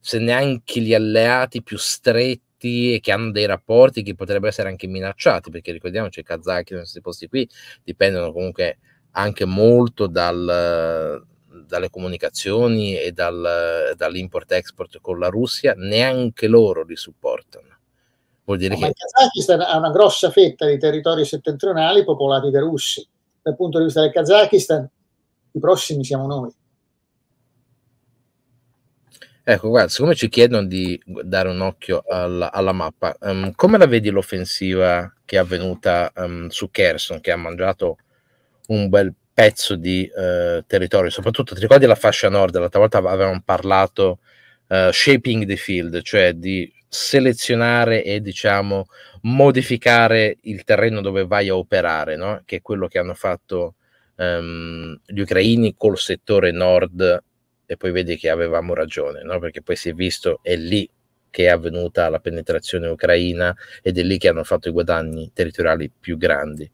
Se neanche gli alleati più stretti e che hanno dei rapporti che potrebbero essere anche minacciati, perché ricordiamoci, i kazaki, in questi posti qui, dipendono comunque anche molto dal, dalle comunicazioni e dal, dall'import-export con la Russia, neanche loro li supportano Vuol dire che... Ma Il Kazakistan ha una grossa fetta di territori settentrionali popolati da russi. Dal punto di vista del Kazakistan, i prossimi siamo noi. Ecco, guarda, siccome ci chiedono di dare un occhio alla, alla mappa, um, come la vedi l'offensiva che è avvenuta um, su Kherson, che ha mangiato un bel pezzo di uh, territorio? Soprattutto ti ricordi la fascia nord? L'altra volta avevamo parlato uh, shaping the field, cioè di selezionare e diciamo modificare il terreno dove vai a operare, no? che è quello che hanno fatto um, gli ucraini col settore nord e poi vedi che avevamo ragione, no? perché poi si è visto è lì che è avvenuta la penetrazione ucraina ed è lì che hanno fatto i guadagni territoriali più grandi.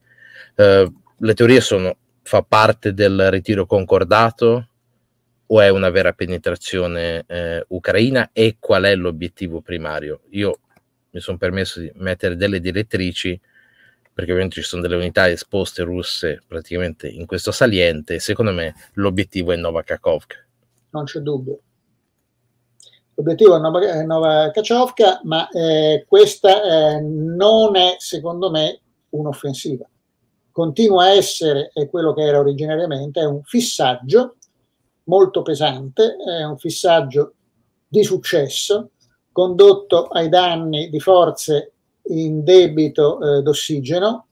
Uh, le teorie sono, fa parte del ritiro concordato, o è una vera penetrazione eh, ucraina e qual è l'obiettivo primario? Io mi sono permesso di mettere delle direttrici perché ovviamente ci sono delle unità esposte russe praticamente in questo saliente, secondo me l'obiettivo è Nova Novakakhovka. Non c'è dubbio. L'obiettivo è Nova, Novakakhovka, ma eh, questa eh, non è, secondo me, un'offensiva. Continua a essere, è quello che era originariamente, è un fissaggio molto pesante, è un fissaggio di successo condotto ai danni di forze in debito eh, d'ossigeno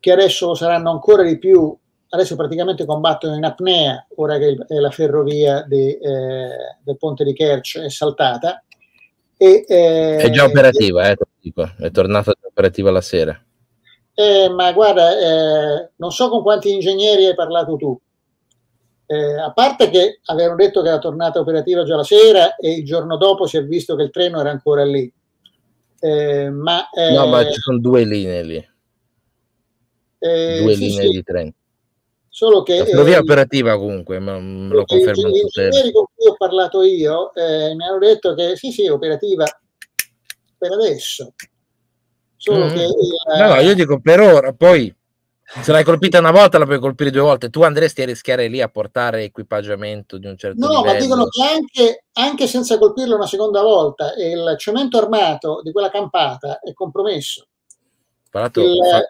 che adesso lo saranno ancora di più, adesso praticamente combattono in apnea ora che il, eh, la ferrovia di, eh, del ponte di Kerch è saltata. E, eh, è già operativa, eh, è tornata operativa la sera. Eh, ma guarda, non so con quanti ingegneri hai parlato tu, eh, a parte che avevano detto che era tornata operativa già la sera e il giorno dopo si è visto che il treno era ancora lì. Eh, ma, eh, no, ma ci sono due linee lì. Eh, due sì, linee sì. di treno. Solo che... La ferrovia eh, operativa comunque, ma me lo confermo. I ingegneri con cui ho parlato io eh, mi hanno detto che sì, sì, operativa per adesso. Solo mm. che... no, no, io dico per ora, poi se l'hai colpita una volta la puoi colpire due volte. Tu andresti a rischiare lì a portare equipaggiamento di un certo no, No, ma dicono che anche, anche, senza colpirlo una seconda volta il cemento armato di quella campata è compromesso. Parlato, il, fa...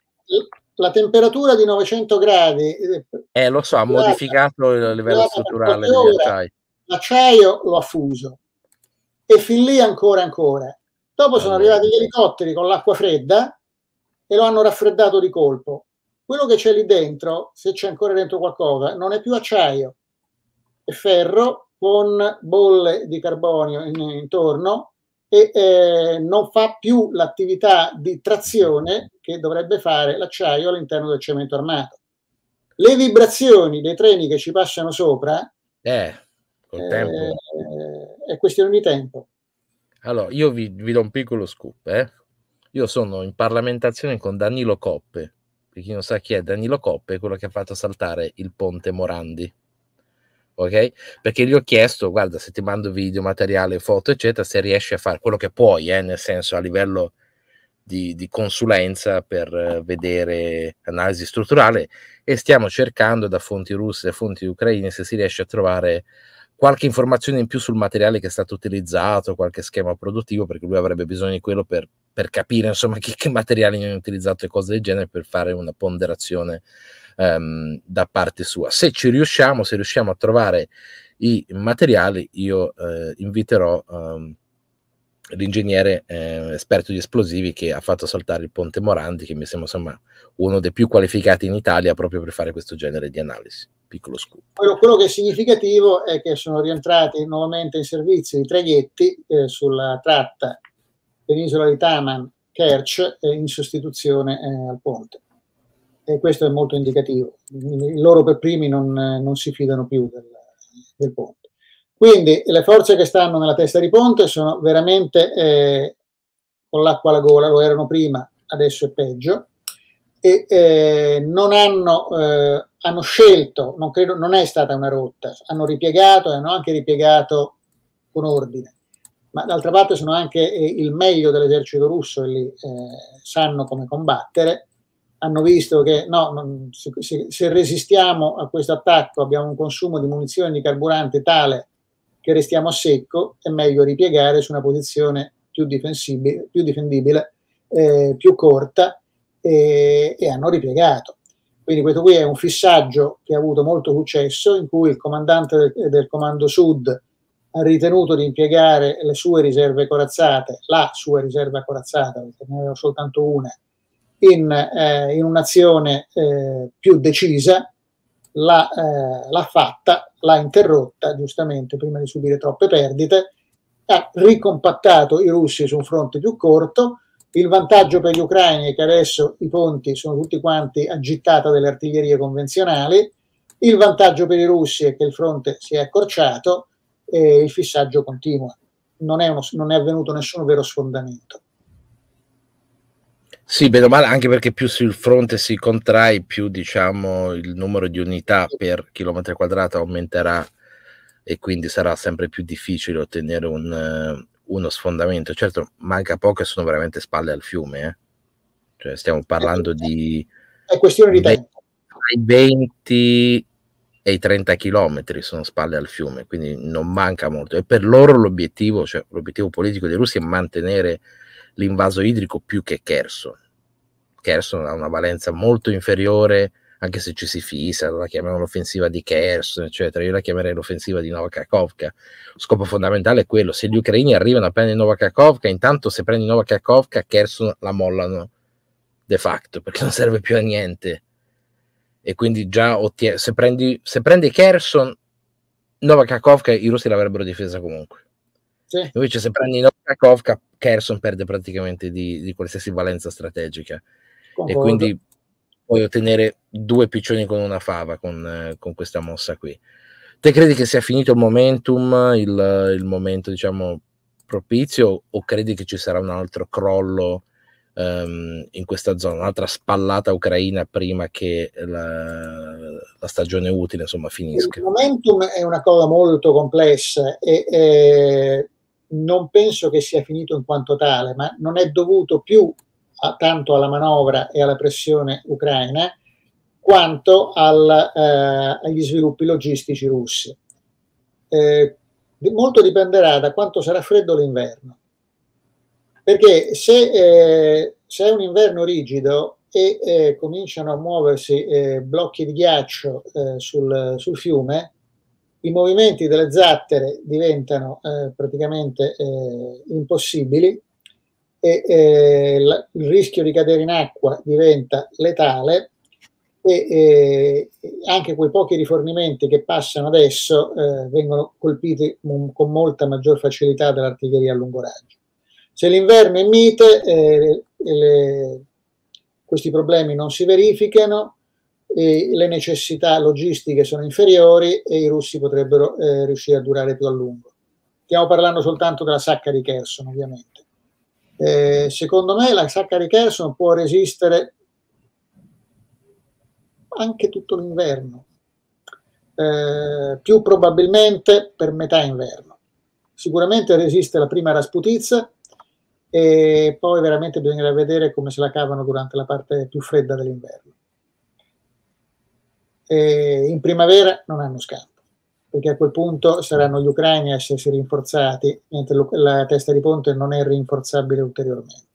La temperatura di 900 gradi... Eh, eh, lo so, ha modificato il livello strutturale dell'acciaio. L'acciaio lo ha fuso. E fin lì ancora, ancora. Dopo sono arrivati gli elicotteri con l'acqua fredda e lo hanno raffreddato di colpo quello che c'è lì dentro, se c'è ancora dentro qualcosa, non è più acciaio, è ferro con bolle di carbonio in, intorno e eh, non fa più l'attività di trazione che dovrebbe fare l'acciaio all'interno del cemento armato. Le vibrazioni dei treni che ci passano sopra eh, col eh, è questione di tempo. Allora, io vi, vi do un piccolo scoop. Eh. Io sono in parlamentazione con Danilo Coppe, per chi non sa chi è Danilo Coppe, quello che ha fatto saltare il ponte Morandi. Ok? Perché gli ho chiesto, guarda, se ti mando video, materiale, foto, eccetera, se riesci a fare quello che puoi, eh, nel senso a livello di, di consulenza per eh, vedere analisi strutturale e stiamo cercando da fonti russe, da fonti ucraine, se si riesce a trovare qualche informazione in più sul materiale che è stato utilizzato, qualche schema produttivo, perché lui avrebbe bisogno di quello per per capire insomma che, che materiali hanno utilizzato e cose del genere per fare una ponderazione um, da parte sua. Se ci riusciamo, se riusciamo a trovare i materiali, io eh, inviterò um, l'ingegnere eh, esperto di esplosivi che ha fatto saltare il ponte Morandi, che mi sembra insomma uno dei più qualificati in Italia proprio per fare questo genere di analisi. Piccolo scoop. Quello, quello che è significativo è che sono rientrati nuovamente in servizio i traghetti eh, sulla tratta penisola di Taman, Kerch, eh, in sostituzione eh, al ponte. E questo è molto indicativo. Loro per primi non, eh, non si fidano più del, del, ponte. Quindi le forze che stanno nella testa di ponte sono veramente eh, con l'acqua alla gola, lo erano prima, adesso è peggio, e eh, non hanno, eh, hanno scelto, non, credo, non è stata una rotta, hanno ripiegato e hanno anche ripiegato con ordine ma d'altra parte sono anche eh, il meglio dell'esercito russo e lì eh, sanno come combattere. Hanno visto che no, se, se resistiamo a questo attacco abbiamo un consumo di munizioni e di carburante tale che restiamo a secco, è meglio ripiegare su una posizione più, più difendibile, eh, più corta eh, e hanno ripiegato. Quindi questo qui è un fissaggio che ha avuto molto successo in cui il comandante del, del Comando Sud ha ritenuto di impiegare le sue riserve corazzate, la sua riserva corazzata, perché ne aveva soltanto una, in, eh, in un'azione eh, più decisa, l'ha, eh, l'ha fatta, l'ha interrotta giustamente prima di subire troppe perdite, ha ricompattato i russi su un fronte più corto, il vantaggio per gli ucraini è che adesso i ponti sono tutti quanti a gittata delle artiglierie convenzionali, il vantaggio per i russi è che il fronte si è accorciato, e il fissaggio continua. Non è, uno, non è avvenuto nessun vero sfondamento. Sì, bene male, anche perché più sul fronte si contrae, più diciamo, il numero di unità per chilometro quadrato aumenterà e quindi sarà sempre più difficile ottenere un, eh, uno sfondamento. Certo, manca poco e sono veramente spalle al fiume. Eh? Cioè, stiamo eh, parlando eh, di... È questione di tempo. 20 e i 30 km sono spalle al fiume, quindi non manca molto. E per loro l'obiettivo, cioè l'obiettivo politico dei russi è mantenere l'invaso idrico più che Kherson. Kherson ha una valenza molto inferiore, anche se ci si fissa, la chiamiamo l'offensiva di Kherson, eccetera. Io la chiamerei l'offensiva di Nova Novakakovka. Lo scopo fondamentale è quello, se gli ucraini arrivano a prendere Nova Novakakovka, intanto se prendi Novakakovka, Kherson la mollano de facto, perché non serve più a niente e quindi già ottiene, se prendi, se prendi Kerson, Novakakovka i russi l'avrebbero difesa comunque. Sì. Invece se prendi Nova Kakovka Kerson perde praticamente di, di qualsiasi valenza strategica. Concordo. E quindi puoi ottenere due piccioni con una fava con, eh, con, questa mossa qui. Te credi che sia finito il momentum, il, il momento diciamo propizio, o credi che ci sarà un altro crollo ehm, in questa zona, un'altra spallata ucraina prima che la, la stagione utile insomma, finisca. Il momentum è una cosa molto complessa e, e non penso che sia finito in quanto tale, ma non è dovuto più a, tanto alla manovra e alla pressione ucraina quanto al, eh, agli sviluppi logistici russi. Eh, molto dipenderà da quanto sarà freddo l'inverno. Perché se, eh, se è un inverno rigido e eh, cominciano a muoversi eh, blocchi di ghiaccio eh, sul, sul, fiume, i movimenti delle zattere diventano eh, praticamente eh, impossibili e la, il rischio di cadere in acqua diventa letale e anche quei pochi rifornimenti che passano adesso vengono colpiti mm, con molta maggior facilità dall'artiglieria a lungo raggio. Se l'inverno è mite, eh, le, questi problemi non si verificano, le necessità logistiche sono inferiori e i russi potrebbero eh, riuscire a durare più a lungo. Stiamo parlando soltanto della sacca di Kherson, ovviamente. Eh, secondo me la sacca di Kherson può resistere anche tutto l'inverno, eh, più probabilmente per metà inverno. Sicuramente resiste la prima Rasputizia, e poi veramente bisognerà vedere come se la cavano durante la parte più fredda dell'inverno. E in primavera non hanno scampo, perché a quel punto saranno gli ucraini a essersi rinforzati, mentre la testa di ponte non è rinforzabile ulteriormente.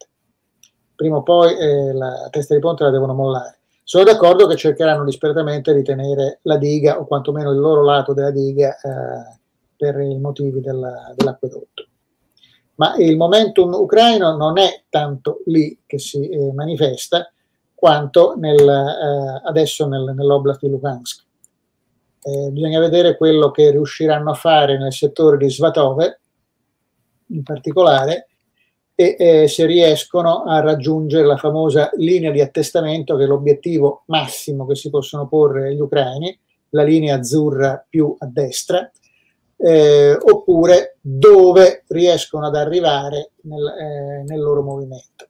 Prima o poi eh, la testa di ponte la devono mollare. Sono d'accordo che cercheranno disperatamente di tenere la diga, o quantomeno il loro lato della diga, eh, per i motivi della, dell'acquedotto ma il momentum ucraino non è tanto lì che si eh, manifesta quanto nel, eh, adesso nel, nell'oblast di Lugansk. Eh, bisogna vedere quello che riusciranno a fare nel settore di Svatove in particolare e eh, se riescono a raggiungere la famosa linea di attestamento che è l'obiettivo massimo che si possono porre gli ucraini, la linea azzurra più a destra, eh, oppure dove riescono ad arrivare nel, eh, nel loro movimento.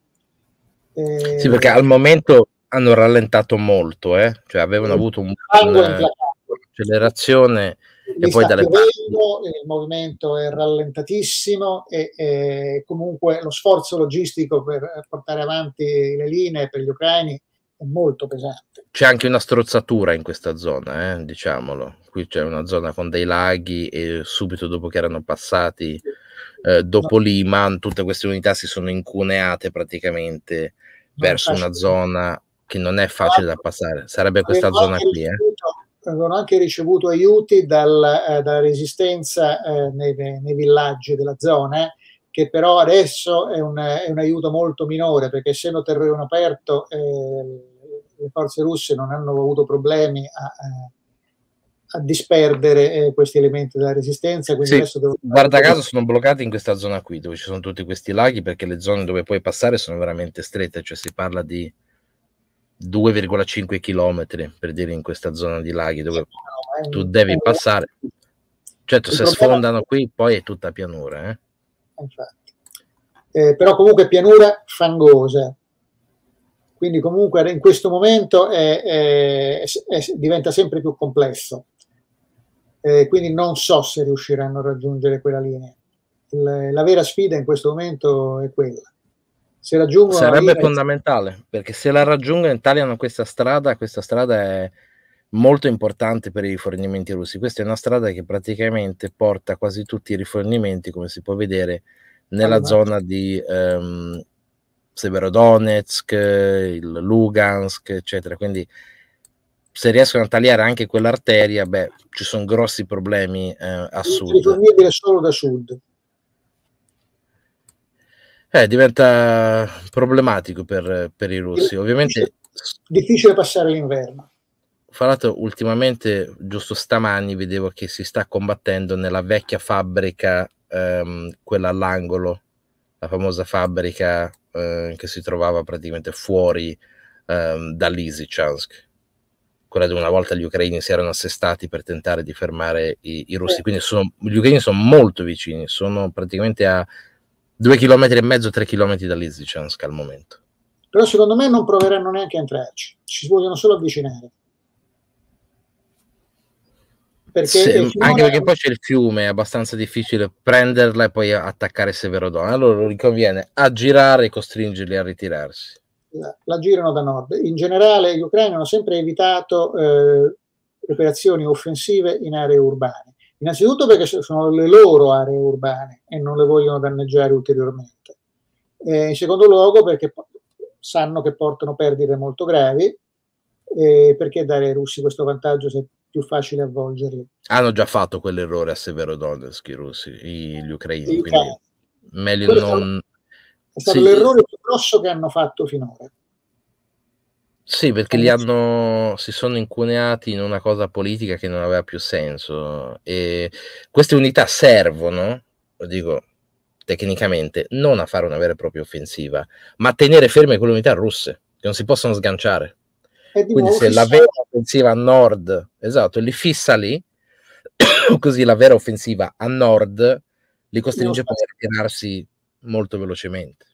Eh, sì, perché al momento hanno rallentato molto, eh. cioè avevano mm. avuto un, eh, un'accelerazione e poi dalle vedendo, il movimento è rallentatissimo e, e, comunque lo sforzo logistico per portare avanti le linee per gli ucraini è molto pesante. C'è anche una strozzatura in questa zona, eh, diciamolo qui c'è una zona con dei laghi e subito dopo che erano passati eh, dopo Liman tutte queste unità si sono incuneate praticamente non verso una zona che non è facile da passare, sarebbe questa avevano zona qui. Eh. Avevano anche ricevuto aiuti dal, eh, dalla resistenza eh, nei, nei, villaggi della zona, eh, che però adesso è un, è un, aiuto molto minore perché essendo terreno aperto eh, le forze russe non hanno avuto problemi a, a a disperdere eh, questi elementi della resistenza. Sì, devo... Guarda caso sono bloccati in questa zona qui dove ci sono tutti questi laghi perché le zone dove puoi passare sono veramente strette, cioè si parla di 2,5 km per dire in questa zona di laghi dove sì, tu devi passare. Certo, se sfondano qui poi è tutta pianura. Eh? Eh, però comunque pianura fangosa, quindi comunque in questo momento è, è, è, diventa sempre più complesso eh, quindi non so se riusciranno a raggiungere quella linea. Il, la vera sfida in questo momento è quella. Se raggiungono Sarebbe linea... fondamentale, perché se la raggiungono in tagliano questa strada, questa strada è molto importante per i rifornimenti russi. Questa è una strada che praticamente porta quasi tutti i rifornimenti, come si può vedere, nella allora. zona di ehm, Severodonetsk, il Lugansk, eccetera. Quindi se riescono a tagliare anche quell'arteria, beh, ci sono grossi problemi eh, a sud. Non Riformibile solo da sud. Eh, diventa problematico per, per i russi. Ovviamente... Difficile passare l'inverno. Fra l'altro, ultimamente, giusto stamani, vedevo che si sta combattendo nella vecchia fabbrica, ehm, quella all'angolo, la famosa fabbrica eh, che si trovava praticamente fuori ehm, dall'Isichansk quella di una volta gli ucraini si erano assestati per tentare di fermare i, i russi, quindi sono, gli ucraini sono molto vicini, sono praticamente a due chilometri e mezzo, tre chilometri dall'Izzichansk al momento. Però secondo me non proveranno neanche a entrarci, ci vogliono solo avvicinare. Perché Se, fiume... Anche perché poi c'è il fiume, è abbastanza difficile prenderla e poi attaccare Severodon. Allora gli conviene aggirare e costringerli a ritirarsi la, girano da nord. In generale gli ucraini hanno sempre evitato eh, operazioni offensive in aree urbane, innanzitutto perché sono le loro aree urbane e non le vogliono danneggiare ulteriormente. Eh, in secondo luogo perché sanno che portano perdite molto gravi, eh, perché dare ai russi questo vantaggio se è più facile avvolgerli? Hanno già fatto quell'errore a Severodonetsk i russi, gli ucraini, quindi eh. meglio non... È stato sì. l'errore più grosso che hanno fatto finora. Sì, perché li eh, hanno, si sono incuneati in una cosa politica che non aveva più senso. E queste unità servono, lo dico tecnicamente, non a fare una vera e propria offensiva, ma a tenere ferme quelle unità russe, che non si possono sganciare. Quindi se fissa... la vera offensiva a nord, esatto, li fissa lì, così la vera offensiva a nord li costringe poi a ritirarsi molto velocemente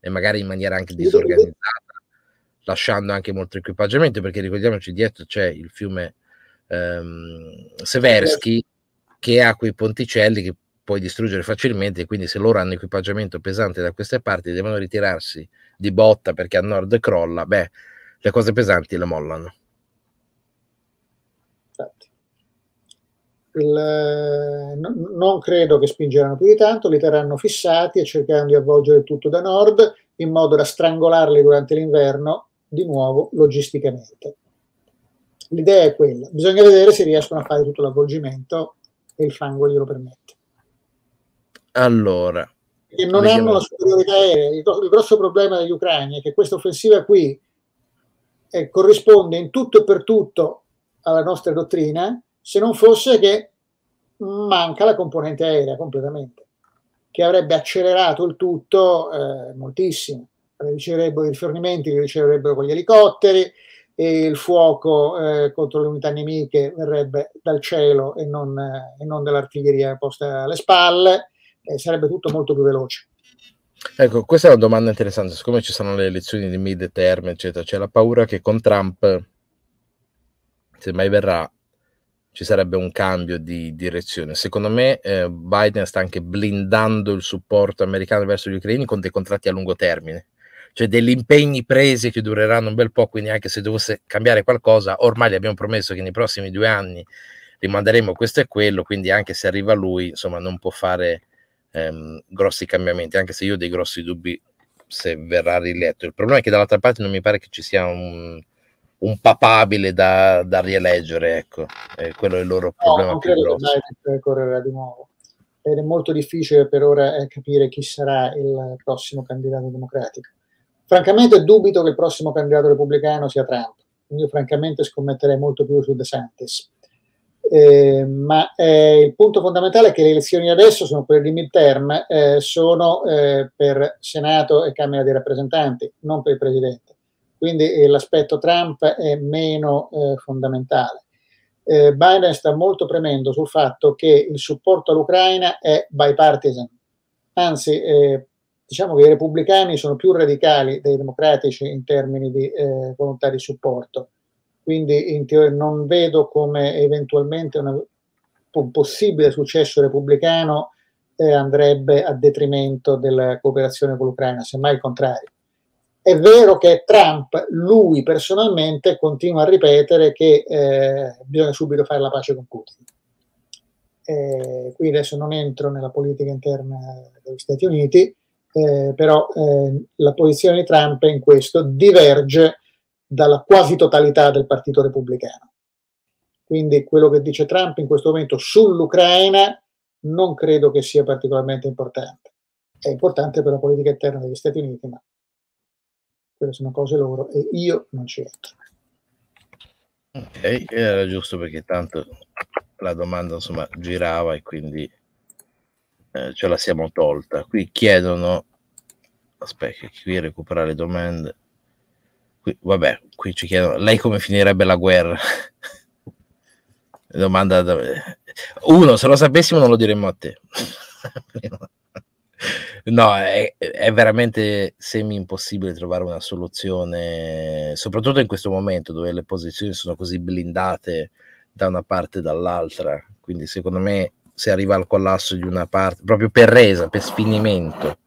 e magari in maniera anche disorganizzata, lasciando anche molto equipaggiamento, perché ricordiamoci dietro c'è il fiume ehm, Seversky che ha quei ponticelli che puoi distruggere facilmente, quindi se loro hanno equipaggiamento pesante da queste parti devono ritirarsi di botta perché a nord crolla, beh, le cose pesanti le mollano. Infatti il, non credo che spingeranno più di tanto, li terranno fissati e cercheranno di avvolgere tutto da nord in modo da strangolarli durante l'inverno, di nuovo logisticamente. L'idea è quella, bisogna vedere se riescono a fare tutto l'avvolgimento e il fango glielo permette. Allora. Che non hanno la superiorità aerea. Il, il grosso problema degli ucraini è che questa offensiva qui eh, corrisponde in tutto e per tutto alla nostra dottrina, se non fosse che manca la componente aerea completamente, che avrebbe accelerato il tutto eh, moltissimo. Riceverebbero i rifornimenti li riceverebbero con gli elicotteri e il fuoco eh, contro le unità nemiche verrebbe dal cielo e non, eh, e non dall'artiglieria posta alle spalle, sarebbe tutto molto più veloce. Ecco, questa è una domanda interessante, siccome ci saranno le elezioni di mid term, eccetera, c'è la paura che con Trump, se mai verrà, ci sarebbe un cambio di direzione. Secondo me eh, Biden sta anche blindando il supporto americano verso gli ucraini con dei contratti a lungo termine, cioè degli impegni presi che dureranno un bel po', quindi anche se dovesse cambiare qualcosa, ormai gli abbiamo promesso che nei prossimi due anni rimanderemo questo e quello, quindi anche se arriva lui, insomma, non può fare ehm, grossi cambiamenti, anche se io ho dei grossi dubbi se verrà riletto. Il problema è che dall'altra parte non mi pare che ci sia un un papabile da, da rieleggere, ecco, eh, quello è il loro problema no, più grosso. Che correrà di nuovo. Ed è molto difficile per ora eh, capire chi sarà il prossimo candidato democratico. Francamente dubito che il prossimo candidato repubblicano sia Trump. Io francamente scommetterei molto più su De Santis. Eh, ma eh, il punto fondamentale è che le elezioni adesso sono quelle di midterm, eh, sono eh, per Senato e Camera dei rappresentanti, non per il Presidente. Quindi eh, l'aspetto Trump è meno eh, fondamentale. Eh, Biden sta molto premendo sul fatto che il supporto all'Ucraina è bipartisan. Anzi, diciamo che i repubblicani sono più radicali dei democratici in termini di eh, volontà di supporto. Quindi in teoria, non vedo come eventualmente una, un possibile successo repubblicano eh, andrebbe a detrimento della cooperazione con l'Ucraina, semmai il contrario. È vero che Trump, lui personalmente, continua a ripetere che eh, bisogna subito fare la pace con Putin. Eh, qui adesso non entro nella politica interna degli Stati Uniti, eh, però eh, la posizione di Trump in questo diverge dalla quasi totalità del Partito Repubblicano. Quindi quello che dice Trump in questo momento sull'Ucraina non credo che sia particolarmente importante. È importante per la politica interna degli Stati Uniti, ma quelle sono cose loro e io non ci entro. Ok, era giusto perché tanto la domanda insomma girava e quindi eh, ce la siamo tolta. Qui chiedono, aspetta, qui recuperare le domande. Qui, vabbè, qui ci chiedono, lei come finirebbe la guerra? domanda da... Uno, se lo sapessimo non lo diremmo a te. No, è, è veramente semi impossibile trovare una soluzione, soprattutto in questo momento dove le posizioni sono così blindate da una parte e dall'altra. Quindi, secondo me, se arriva al collasso di una parte, proprio per resa, per sfinimento,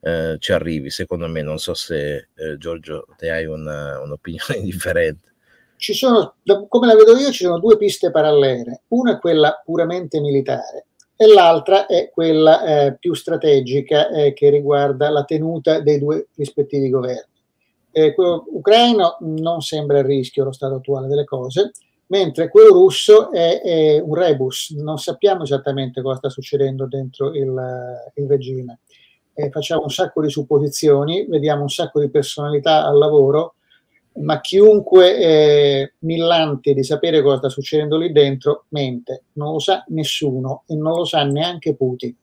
eh, ci arrivi. Secondo me, non so se eh, Giorgio te hai una, un'opinione differente. Ci sono, come la vedo io, ci sono due piste parallele. Una è quella puramente militare, e l'altra è quella eh, più strategica eh, che riguarda la tenuta dei due rispettivi governi. Eh, quello ucraino non sembra a rischio lo stato attuale delle cose, mentre quello russo è, è un rebus, non sappiamo esattamente cosa sta succedendo dentro il, il regime. Eh, facciamo un sacco di supposizioni, vediamo un sacco di personalità al lavoro, ma chiunque è millante di sapere cosa sta succedendo lì dentro mente, non lo sa nessuno e non lo sa neanche Putin.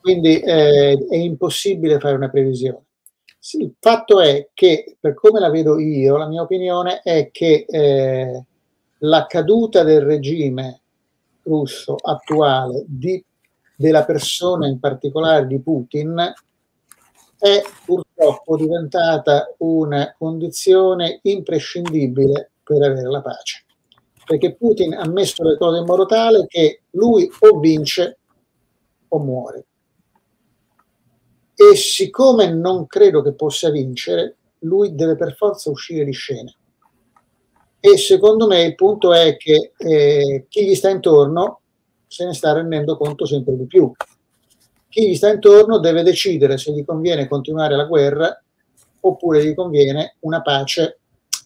Quindi eh, è impossibile fare una previsione. Sì, il fatto è che, per come la vedo io, la mia opinione è che eh, la caduta del regime russo attuale, di, della persona in particolare di Putin, è purtroppo purtroppo diventata una condizione imprescindibile per avere la pace. Perché Putin ha messo le cose in modo tale che lui o vince o muore. E siccome non credo che possa vincere, lui deve per forza uscire di scena. E secondo me il punto è che eh, chi gli sta intorno se ne sta rendendo conto sempre di più chi gli sta intorno deve decidere se gli conviene continuare la guerra oppure gli conviene una pace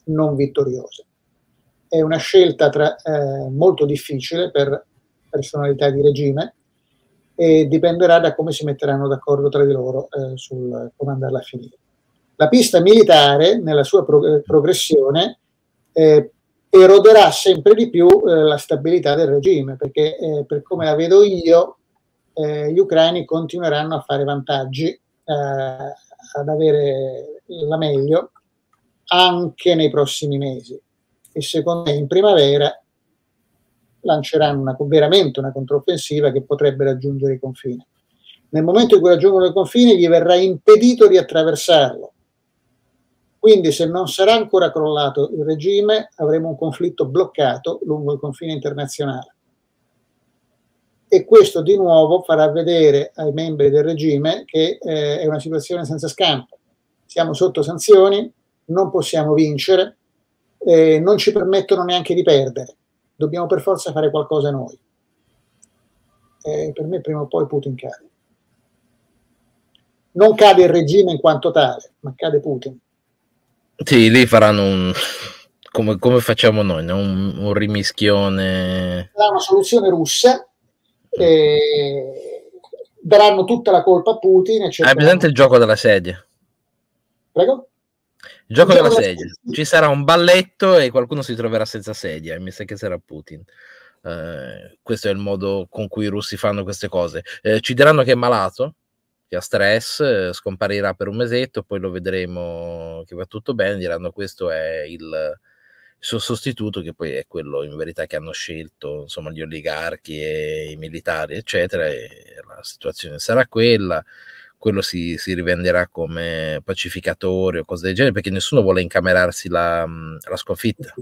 non vittoriosa. È una scelta tra, eh, molto difficile per personalità di regime e dipenderà da come si metteranno d'accordo tra di loro eh, sul come andarla a finire. La pista militare, nella sua prog- eh, progressione, eh, eroderà sempre di più eh, la stabilità del regime, perché eh, per come la vedo io, eh, gli ucraini continueranno a fare vantaggi, eh, ad avere la meglio anche nei prossimi mesi. E secondo me in primavera lanceranno una, veramente una controffensiva che potrebbe raggiungere i confini. Nel momento in cui raggiungono i confini gli verrà impedito di attraversarlo. Quindi se non sarà ancora crollato il regime avremo un conflitto bloccato lungo il confine internazionale e questo di nuovo farà vedere ai membri del regime che eh, è una situazione senza scampo. Siamo sotto sanzioni, non possiamo vincere, eh, non ci permettono neanche di perdere, dobbiamo per forza fare qualcosa noi. Eh, per me prima o poi Putin cade. Non cade il regime in quanto tale, ma cade Putin. Sì, lì faranno un, come, come, facciamo noi, no? un, un rimischione. La soluzione russa e daranno tutta la colpa a Putin. Eccetera. Hai presente il gioco della sedia? Prego? Il gioco, il della, gioco sedia. della Ci sarà un balletto e qualcuno si troverà senza sedia, e mi sa che sarà Putin. Eh, questo è il modo con cui i russi fanno queste cose. Eh, ci diranno che è malato, che ha stress, eh, scomparirà per un mesetto, poi lo vedremo che va tutto bene, diranno questo è il, suo sostituto, che poi è quello in verità che hanno scelto insomma, gli oligarchi e i militari, eccetera, e la situazione sarà quella. Quello si, si rivenderà come pacificatore o cose del genere, perché nessuno vuole incamerarsi la, la sconfitta.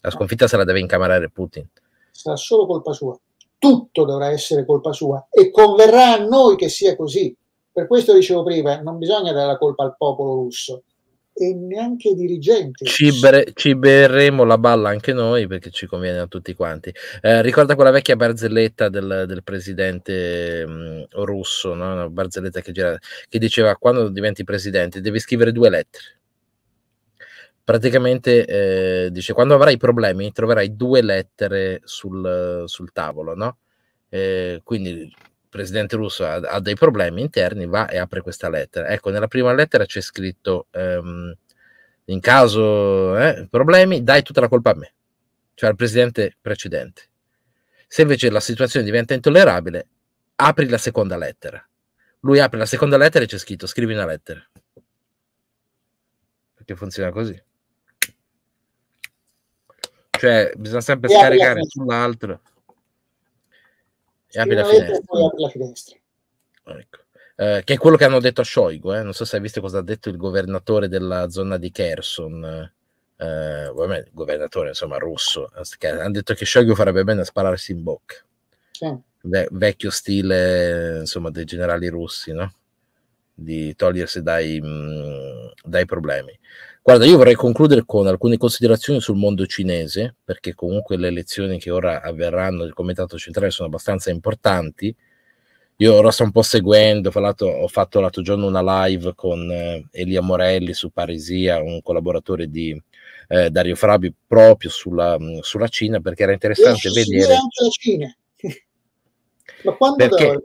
La sconfitta se la deve incamerare Putin. Sarà solo colpa sua. Tutto dovrà essere colpa sua e converrà a noi che sia così. Per questo dicevo prima, non bisogna dare la colpa al popolo russo, e neanche i dirigenti. Ci, ber- ci, berremo la balla anche noi perché ci conviene a tutti quanti. Eh, ricorda quella vecchia barzelletta del, del presidente mh, mm, russo, no? una barzelletta che, gira, che diceva quando diventi presidente devi scrivere due lettere. Praticamente eh, dice quando avrai problemi troverai due lettere sul, sul tavolo, no? Eh, quindi presidente russo ha, ha, dei problemi interni, va e apre questa lettera. Ecco, nella prima lettera c'è scritto, ehm, in caso eh, problemi, dai tutta la colpa a me, cioè al presidente precedente. Se invece la situazione diventa intollerabile, apri la seconda lettera. Lui apre la seconda lettera e c'è scritto, scrivi una lettera. Perché funziona così. Cioè, bisogna sempre scaricare eh, sull'altro e apri la finestra. Poi apri la finestra. Ecco. Eh, che è quello che hanno detto a Shoigu, eh? non so se hai visto cosa ha detto il governatore della zona di Kherson, eh, governatore insomma russo, hanno detto che Shoigu farebbe bene a spararsi in bocca, Ve vecchio stile insomma dei generali russi, no? di togliersi dai, mh, mm, dai problemi. Guarda, io vorrei concludere con alcune considerazioni sul mondo cinese, perché comunque le elezioni che ora avverranno del Comitato Centrale sono abbastanza importanti. Io ora sto un po' seguendo, lato, ho fatto l'altro giorno una live con eh, Elia Morelli su Parisia, un collaboratore di eh, Dario Frabi, proprio sulla, mm, sulla, Cina, perché era interessante Riesci vedere... anche la Cina. Ma quando perché...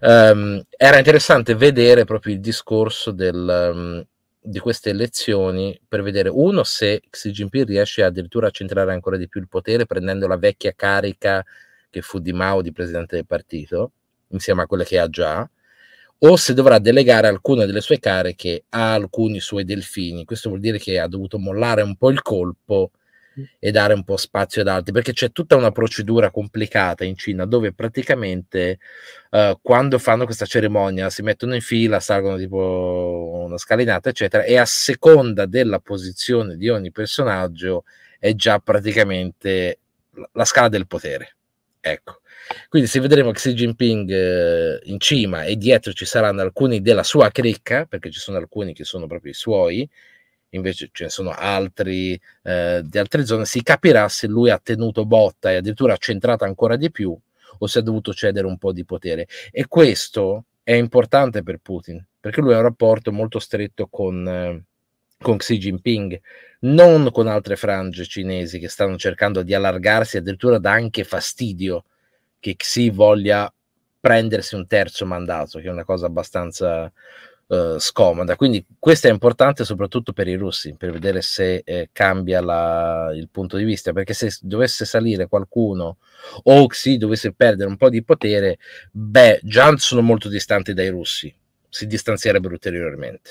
Um, era interessante vedere proprio il discorso del, um, di queste elezioni per vedere uno se Xi Jinping riesce addirittura a centrare ancora di più il potere prendendo la vecchia carica che fu di Mao di presidente del partito insieme a quella che ha già o se dovrà delegare alcune delle sue cariche a alcuni suoi delfini questo vuol dire che ha dovuto mollare un po' il colpo e dare un po' spazio ad altri, perché c'è tutta una procedura complicata in Cina dove praticamente uh, quando fanno questa cerimonia si mettono in fila, salgono tipo una scalinata, eccetera, e a seconda della posizione di ogni personaggio è già praticamente la scala del potere. Ecco. Quindi se vedremo Xi Jinping eh, in cima e dietro ci saranno alcuni della sua cricca, perché ci sono alcuni che sono proprio i suoi, invece ce cioè, ne sono altri eh, di altre zone, si capirà se lui ha tenuto botta e addirittura ha centrato ancora di più o se ha dovuto cedere un po' di potere. E questo è importante per Putin, perché lui ha un rapporto molto stretto con, eh, con Xi Jinping, non con altre frange cinesi che stanno cercando di allargarsi, addirittura dà anche fastidio che Xi voglia prendersi un terzo mandato, che è una cosa abbastanza eh, scomoda. Quindi questo è importante soprattutto per i russi, per vedere se eh, cambia la, il punto di vista, perché se dovesse salire qualcuno o si dovesse perdere un po' di potere, beh, già sono molto distanti dai russi, si distanzierebbero ulteriormente.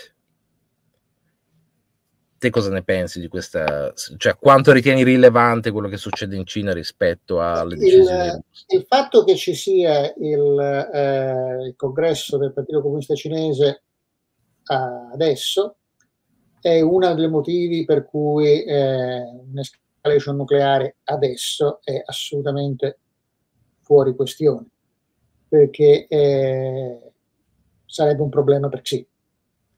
Te cosa ne pensi di questa, cioè quanto ritieni rilevante quello che succede in Cina rispetto alle decisioni? Il, il fatto che ci sia il, eh, il congresso del Partito Comunista Cinese adesso è uno dei motivi per cui eh, un'escalation nucleare adesso è assolutamente fuori questione, perché eh, sarebbe un problema per sé,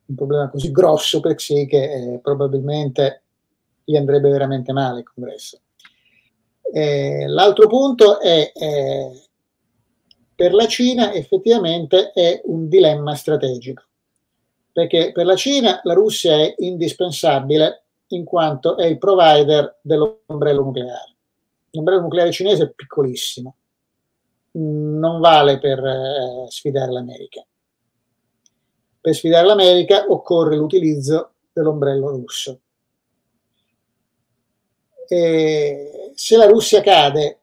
un problema così grosso per sé che eh, probabilmente gli andrebbe veramente male il congresso. Eh, l'altro punto è eh, per la Cina effettivamente è un dilemma strategico perché per la Cina la Russia è indispensabile in quanto è il provider dell'ombrello nucleare. L'ombrello nucleare cinese è piccolissimo, non vale per eh, sfidare l'America. Per sfidare l'America occorre l'utilizzo dell'ombrello russo. E se la Russia cade,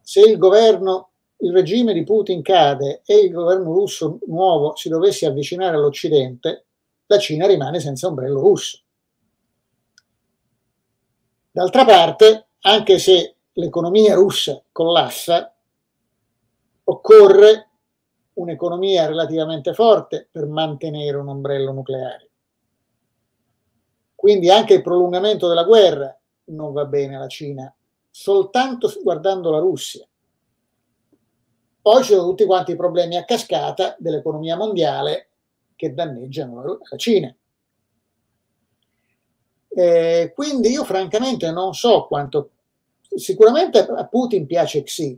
se il governo il regime di Putin cade e il governo russo nuovo si dovesse avvicinare all'Occidente, la Cina rimane senza ombrello russo. D'altra parte, anche se l'economia russa collassa, occorre un'economia relativamente forte per mantenere un ombrello nucleare. Quindi anche il prolungamento della guerra non va bene alla Cina, soltanto guardando la Russia poi ci sono tutti quanti i problemi a cascata dell'economia mondiale che danneggiano la Cina. Eh, quindi io francamente non so quanto... Sicuramente a Putin piace Xi.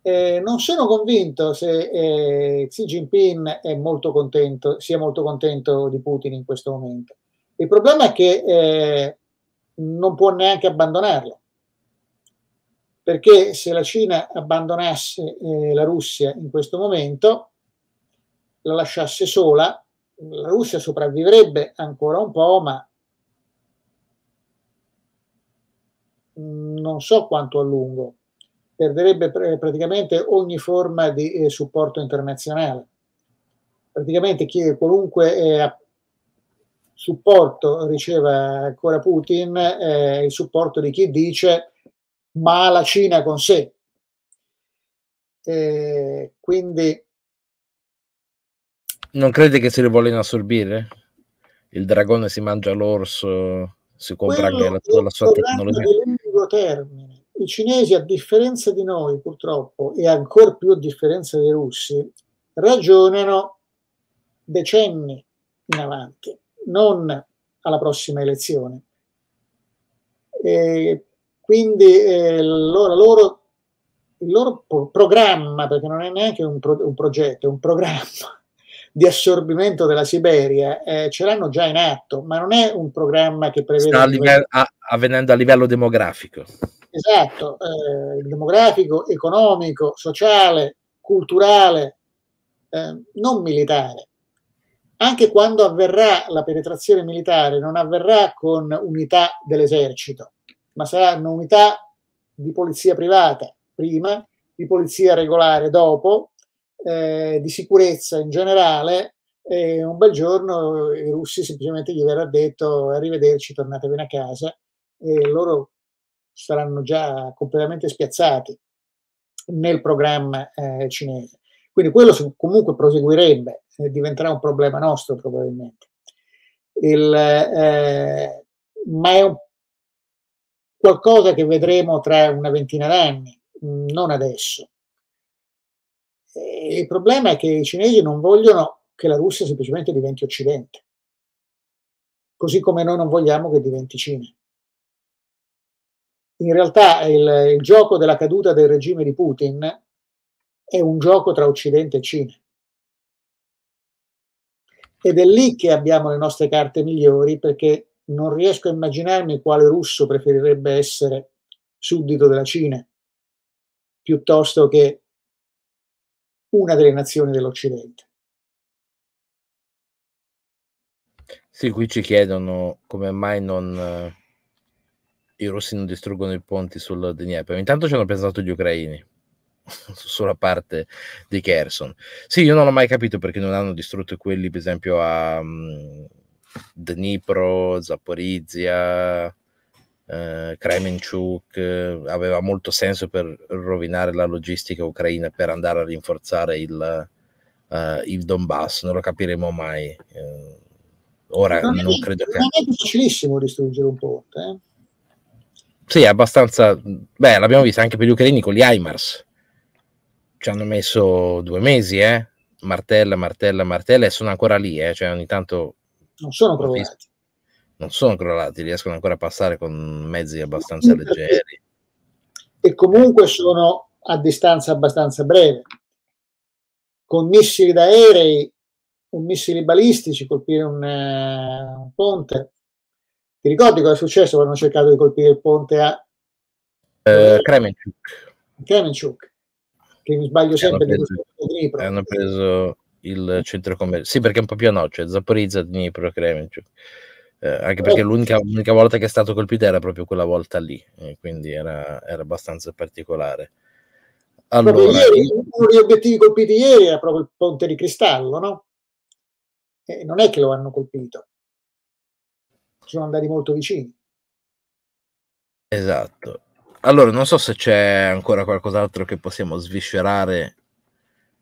Eh, non sono convinto se eh, Xi Jinping molto contento, sia molto contento di Putin in questo momento. Il problema è che eh, non può neanche abbandonarlo perché se la Cina abbandonasse eh, la Russia in questo momento, la lasciasse sola, la Russia sopravvivrebbe ancora un po', ma non so quanto a lungo, perderebbe pr- praticamente ogni forma di eh, supporto internazionale. Praticamente chi, qualunque eh, supporto riceva ancora Putin, eh, il supporto di chi dice ma la Cina con sé. Eh, quindi... Non credi che se li vogliono assorbire? Il dragone si mangia l'orso, si comprende la, la sua tecnologia. lungo Termine. I cinesi, a differenza di noi purtroppo, e ancora più a differenza dei russi, ragionano decenni in avanti, non alla prossima elezione. E quindi eh, loro, loro, il loro programma, perché non è neanche un, pro, un progetto, è un programma di assorbimento della Siberia, eh, ce l'hanno già in atto, ma non è un programma che prevede... A livello, a, avvenendo a livello demografico. Esatto, eh, demografico, economico, sociale, culturale, eh, non militare anche quando avverrà la penetrazione militare, non avverrà con unità dell'esercito, ma saranno unità di polizia privata prima, di polizia regolare dopo, eh, di sicurezza in generale. E un bel giorno i russi semplicemente gli verrà detto arrivederci, tornatevene a casa e loro saranno già completamente spiazzati nel programma eh, cinese. Quindi quello comunque proseguirebbe, eh, diventerà un problema nostro probabilmente. Il, eh, ma è un qualcosa che vedremo tra una ventina d'anni, mm, non adesso. E eh, il problema è che i cinesi non vogliono che la Russia semplicemente diventi Occidente, così come noi non vogliamo che diventi Cina. In realtà il, il gioco della caduta del regime di Putin è un gioco tra Occidente e Cina. Ed è lì che abbiamo le nostre carte migliori perché non riesco a immaginarmi quale russo preferirebbe essere suddito della Cina piuttosto che una delle nazioni dell'Occidente. Sì, qui ci chiedono come mai non, eh, i russi non distruggono i ponti sul Dnieper. Intanto ci hanno pensato gli ucraini sulla parte di Kherson. Sì, io non ho mai capito perché non hanno distrutto quelli, per esempio, a... Mh, mm, Dnipro, Zaporizia, eh, Kremenchuk, eh, aveva molto senso per rovinare la logistica ucraina per andare a rinforzare il, eh, il Donbass, non lo capiremo mai. Eh. ora non, non è, credo non che... è facilissimo distruggere un ponte. Eh? Sì, è abbastanza... Beh, l'abbiamo visto anche per gli ucraini con gli Aimars. Ci hanno messo due mesi, eh? Martella, martella, martella e sono ancora lì, eh? cioè ogni tanto non sono crollati. Non sono crollati, riescono ancora a passare con mezzi abbastanza leggeri. E comunque sono a distanza abbastanza breve. Con missili d'aerei, con missili balistici, colpire un, uh, un ponte. Ti ricordi cosa è successo quando hanno cercato di colpire il ponte a eh, Kremenchuk? Kremenchuk, che mi sbaglio sempre hanno preso, di questo. Hanno preso il centro commerciale. Sì, perché è un po' più a noce, Zaporizia, Dnipro, Kremenchuk. Eh, anche perché oh. l'unica, l'unica, volta che è stato colpito era proprio quella volta lì, quindi era, era abbastanza particolare. Allora, ieri, uno degli obiettivi colpiti ieri era proprio il ponte di cristallo, no? E non è che lo hanno colpito, sono andati molto vicini. Esatto. Allora, non so se c'è ancora qualcos'altro che possiamo sviscerare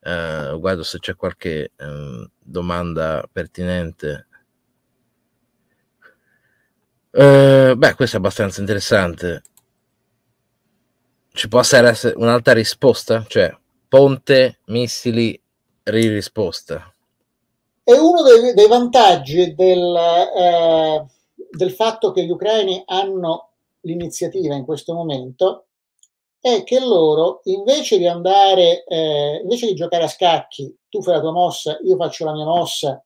Uh, guardo se c'è qualche um, domanda pertinente. Uh, beh, questo è abbastanza interessante. Ci può essere un'altra risposta? Cioè, ponte, missili, ririsposta. È uno dei, dei vantaggi del, eh, del fatto che gli ucraini hanno l'iniziativa in questo momento è che loro invece di andare, eh, invece di giocare a scacchi, tu fai la tua mossa, io faccio la mia mossa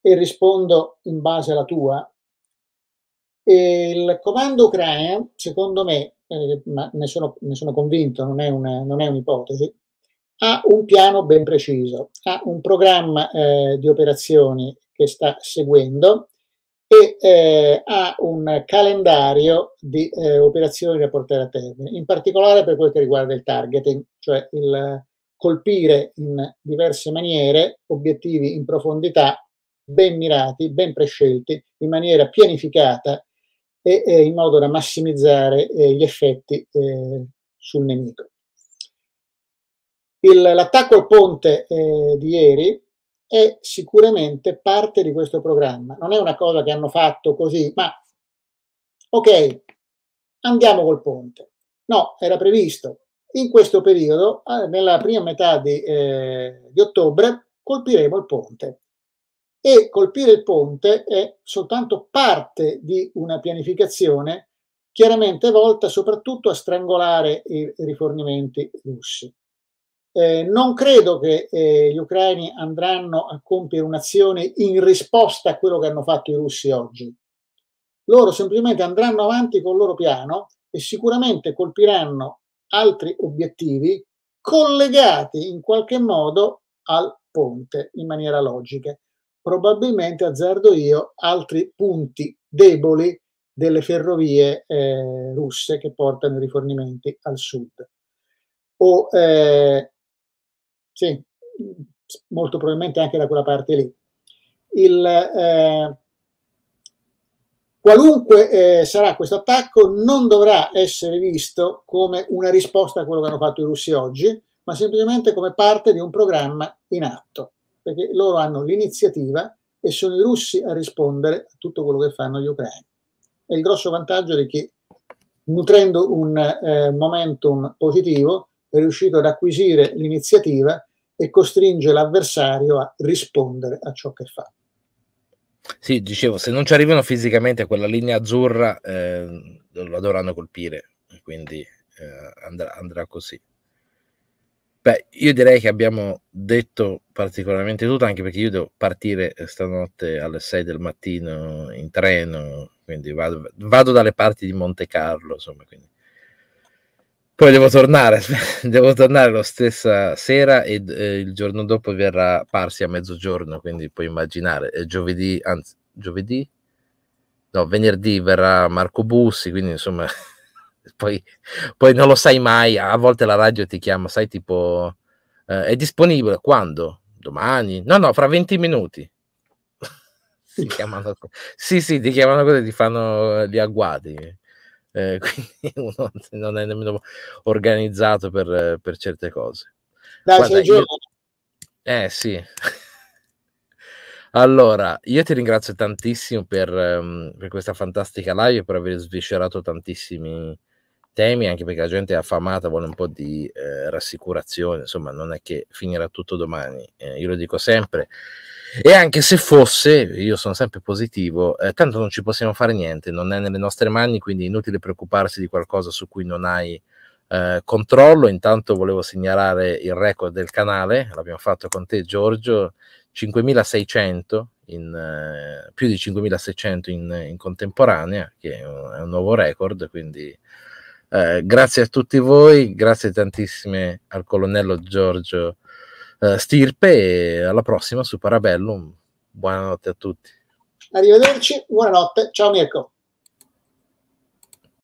e rispondo in base alla tua, il comando ucraino, secondo me, eh, ma ne sono, ne sono convinto, non è, una, non è, un'ipotesi, ha un piano ben preciso, ha un programma eh, di operazioni che sta seguendo e eh, ha un calendario di eh, operazioni da portare a termine, in particolare per quel che riguarda il targeting, cioè il colpire in diverse maniere obiettivi in profondità ben mirati, ben prescelti, in maniera pianificata e, e in modo da massimizzare eh, gli effetti eh, sul nemico. l'attacco al ponte eh, di ieri è sicuramente parte di questo programma. Non è una cosa che hanno fatto così, ma ok, andiamo col ponte. No, era previsto. In questo periodo, nella prima metà di, eh, di ottobre, colpiremo il ponte. E colpire il ponte è soltanto parte di una pianificazione chiaramente volta soprattutto a strangolare i rifornimenti russi. Eh, non credo che eh, gli ucraini andranno a compiere un'azione in risposta a quello che hanno fatto i russi oggi. Loro semplicemente andranno avanti con il loro piano e sicuramente colpiranno altri obiettivi collegati in qualche modo al ponte in maniera logica. Probabilmente, azzardo io, altri punti deboli delle ferrovie eh, russe che portano i rifornimenti al sud o eh, sì, molto probabilmente anche da quella parte lì. Il, eh, qualunque eh, sarà questo attacco, non dovrà essere visto come una risposta a quello che hanno fatto i russi oggi, ma semplicemente come parte di un programma in atto, perché loro hanno l'iniziativa e sono i russi a rispondere a tutto quello che fanno gli ucraini. È il grosso vantaggio di chi, nutrendo un eh, momentum positivo, è riuscito ad acquisire l'iniziativa e costringe l'avversario a rispondere a ciò che fa. Sì, dicevo, se non ci arrivano fisicamente a quella linea azzurra, eh, la dovranno colpire, quindi eh, andrà, andrà, così. Beh, io direi che abbiamo detto particolarmente tutto, anche perché io devo partire eh, stanotte alle 6 del mattino in treno, quindi vado, vado dalle parti di Monte Carlo, insomma, quindi poi devo tornare, devo tornare la stessa sera e eh, il giorno dopo verrà Parsi a mezzogiorno, quindi puoi immaginare. è eh, giovedì, anzi, giovedì? No, venerdì verrà Marco Bussi, quindi insomma, poi, poi, non lo sai mai. A volte la radio ti chiama, sai, tipo, eh, è disponibile quando? Domani? No, no, fra 20 minuti. si chiamano, sì, sì, ti chiamano così, ti fanno eh, gli agguati eh, quindi uno non è nemmeno organizzato per, per certe cose. Dai, Guarda, io... Eh sì. Allora, io ti ringrazio tantissimo per, ehm, per, questa fantastica live, per aver sviscerato tantissimi temi, anche perché la gente è affamata, vuole un po' di eh, rassicurazione, insomma non è che finirà tutto domani, eh, io lo dico sempre, e anche se fosse, io sono sempre positivo, eh, tanto non ci possiamo fare niente, non è nelle nostre mani, quindi è inutile preoccuparsi di qualcosa su cui non hai eh, controllo. Intanto volevo segnalare il record del canale, l'abbiamo fatto con te Giorgio, 5600, in, eh, più di 5600 in, in, contemporanea, che è un, è un nuovo record, quindi eh, grazie a tutti voi, grazie tantissime al colonnello Giorgio. Eh, stirpe e alla prossima su Parabellum. Buonanotte a tutti. Arrivederci, buonanotte, ciao Mirko.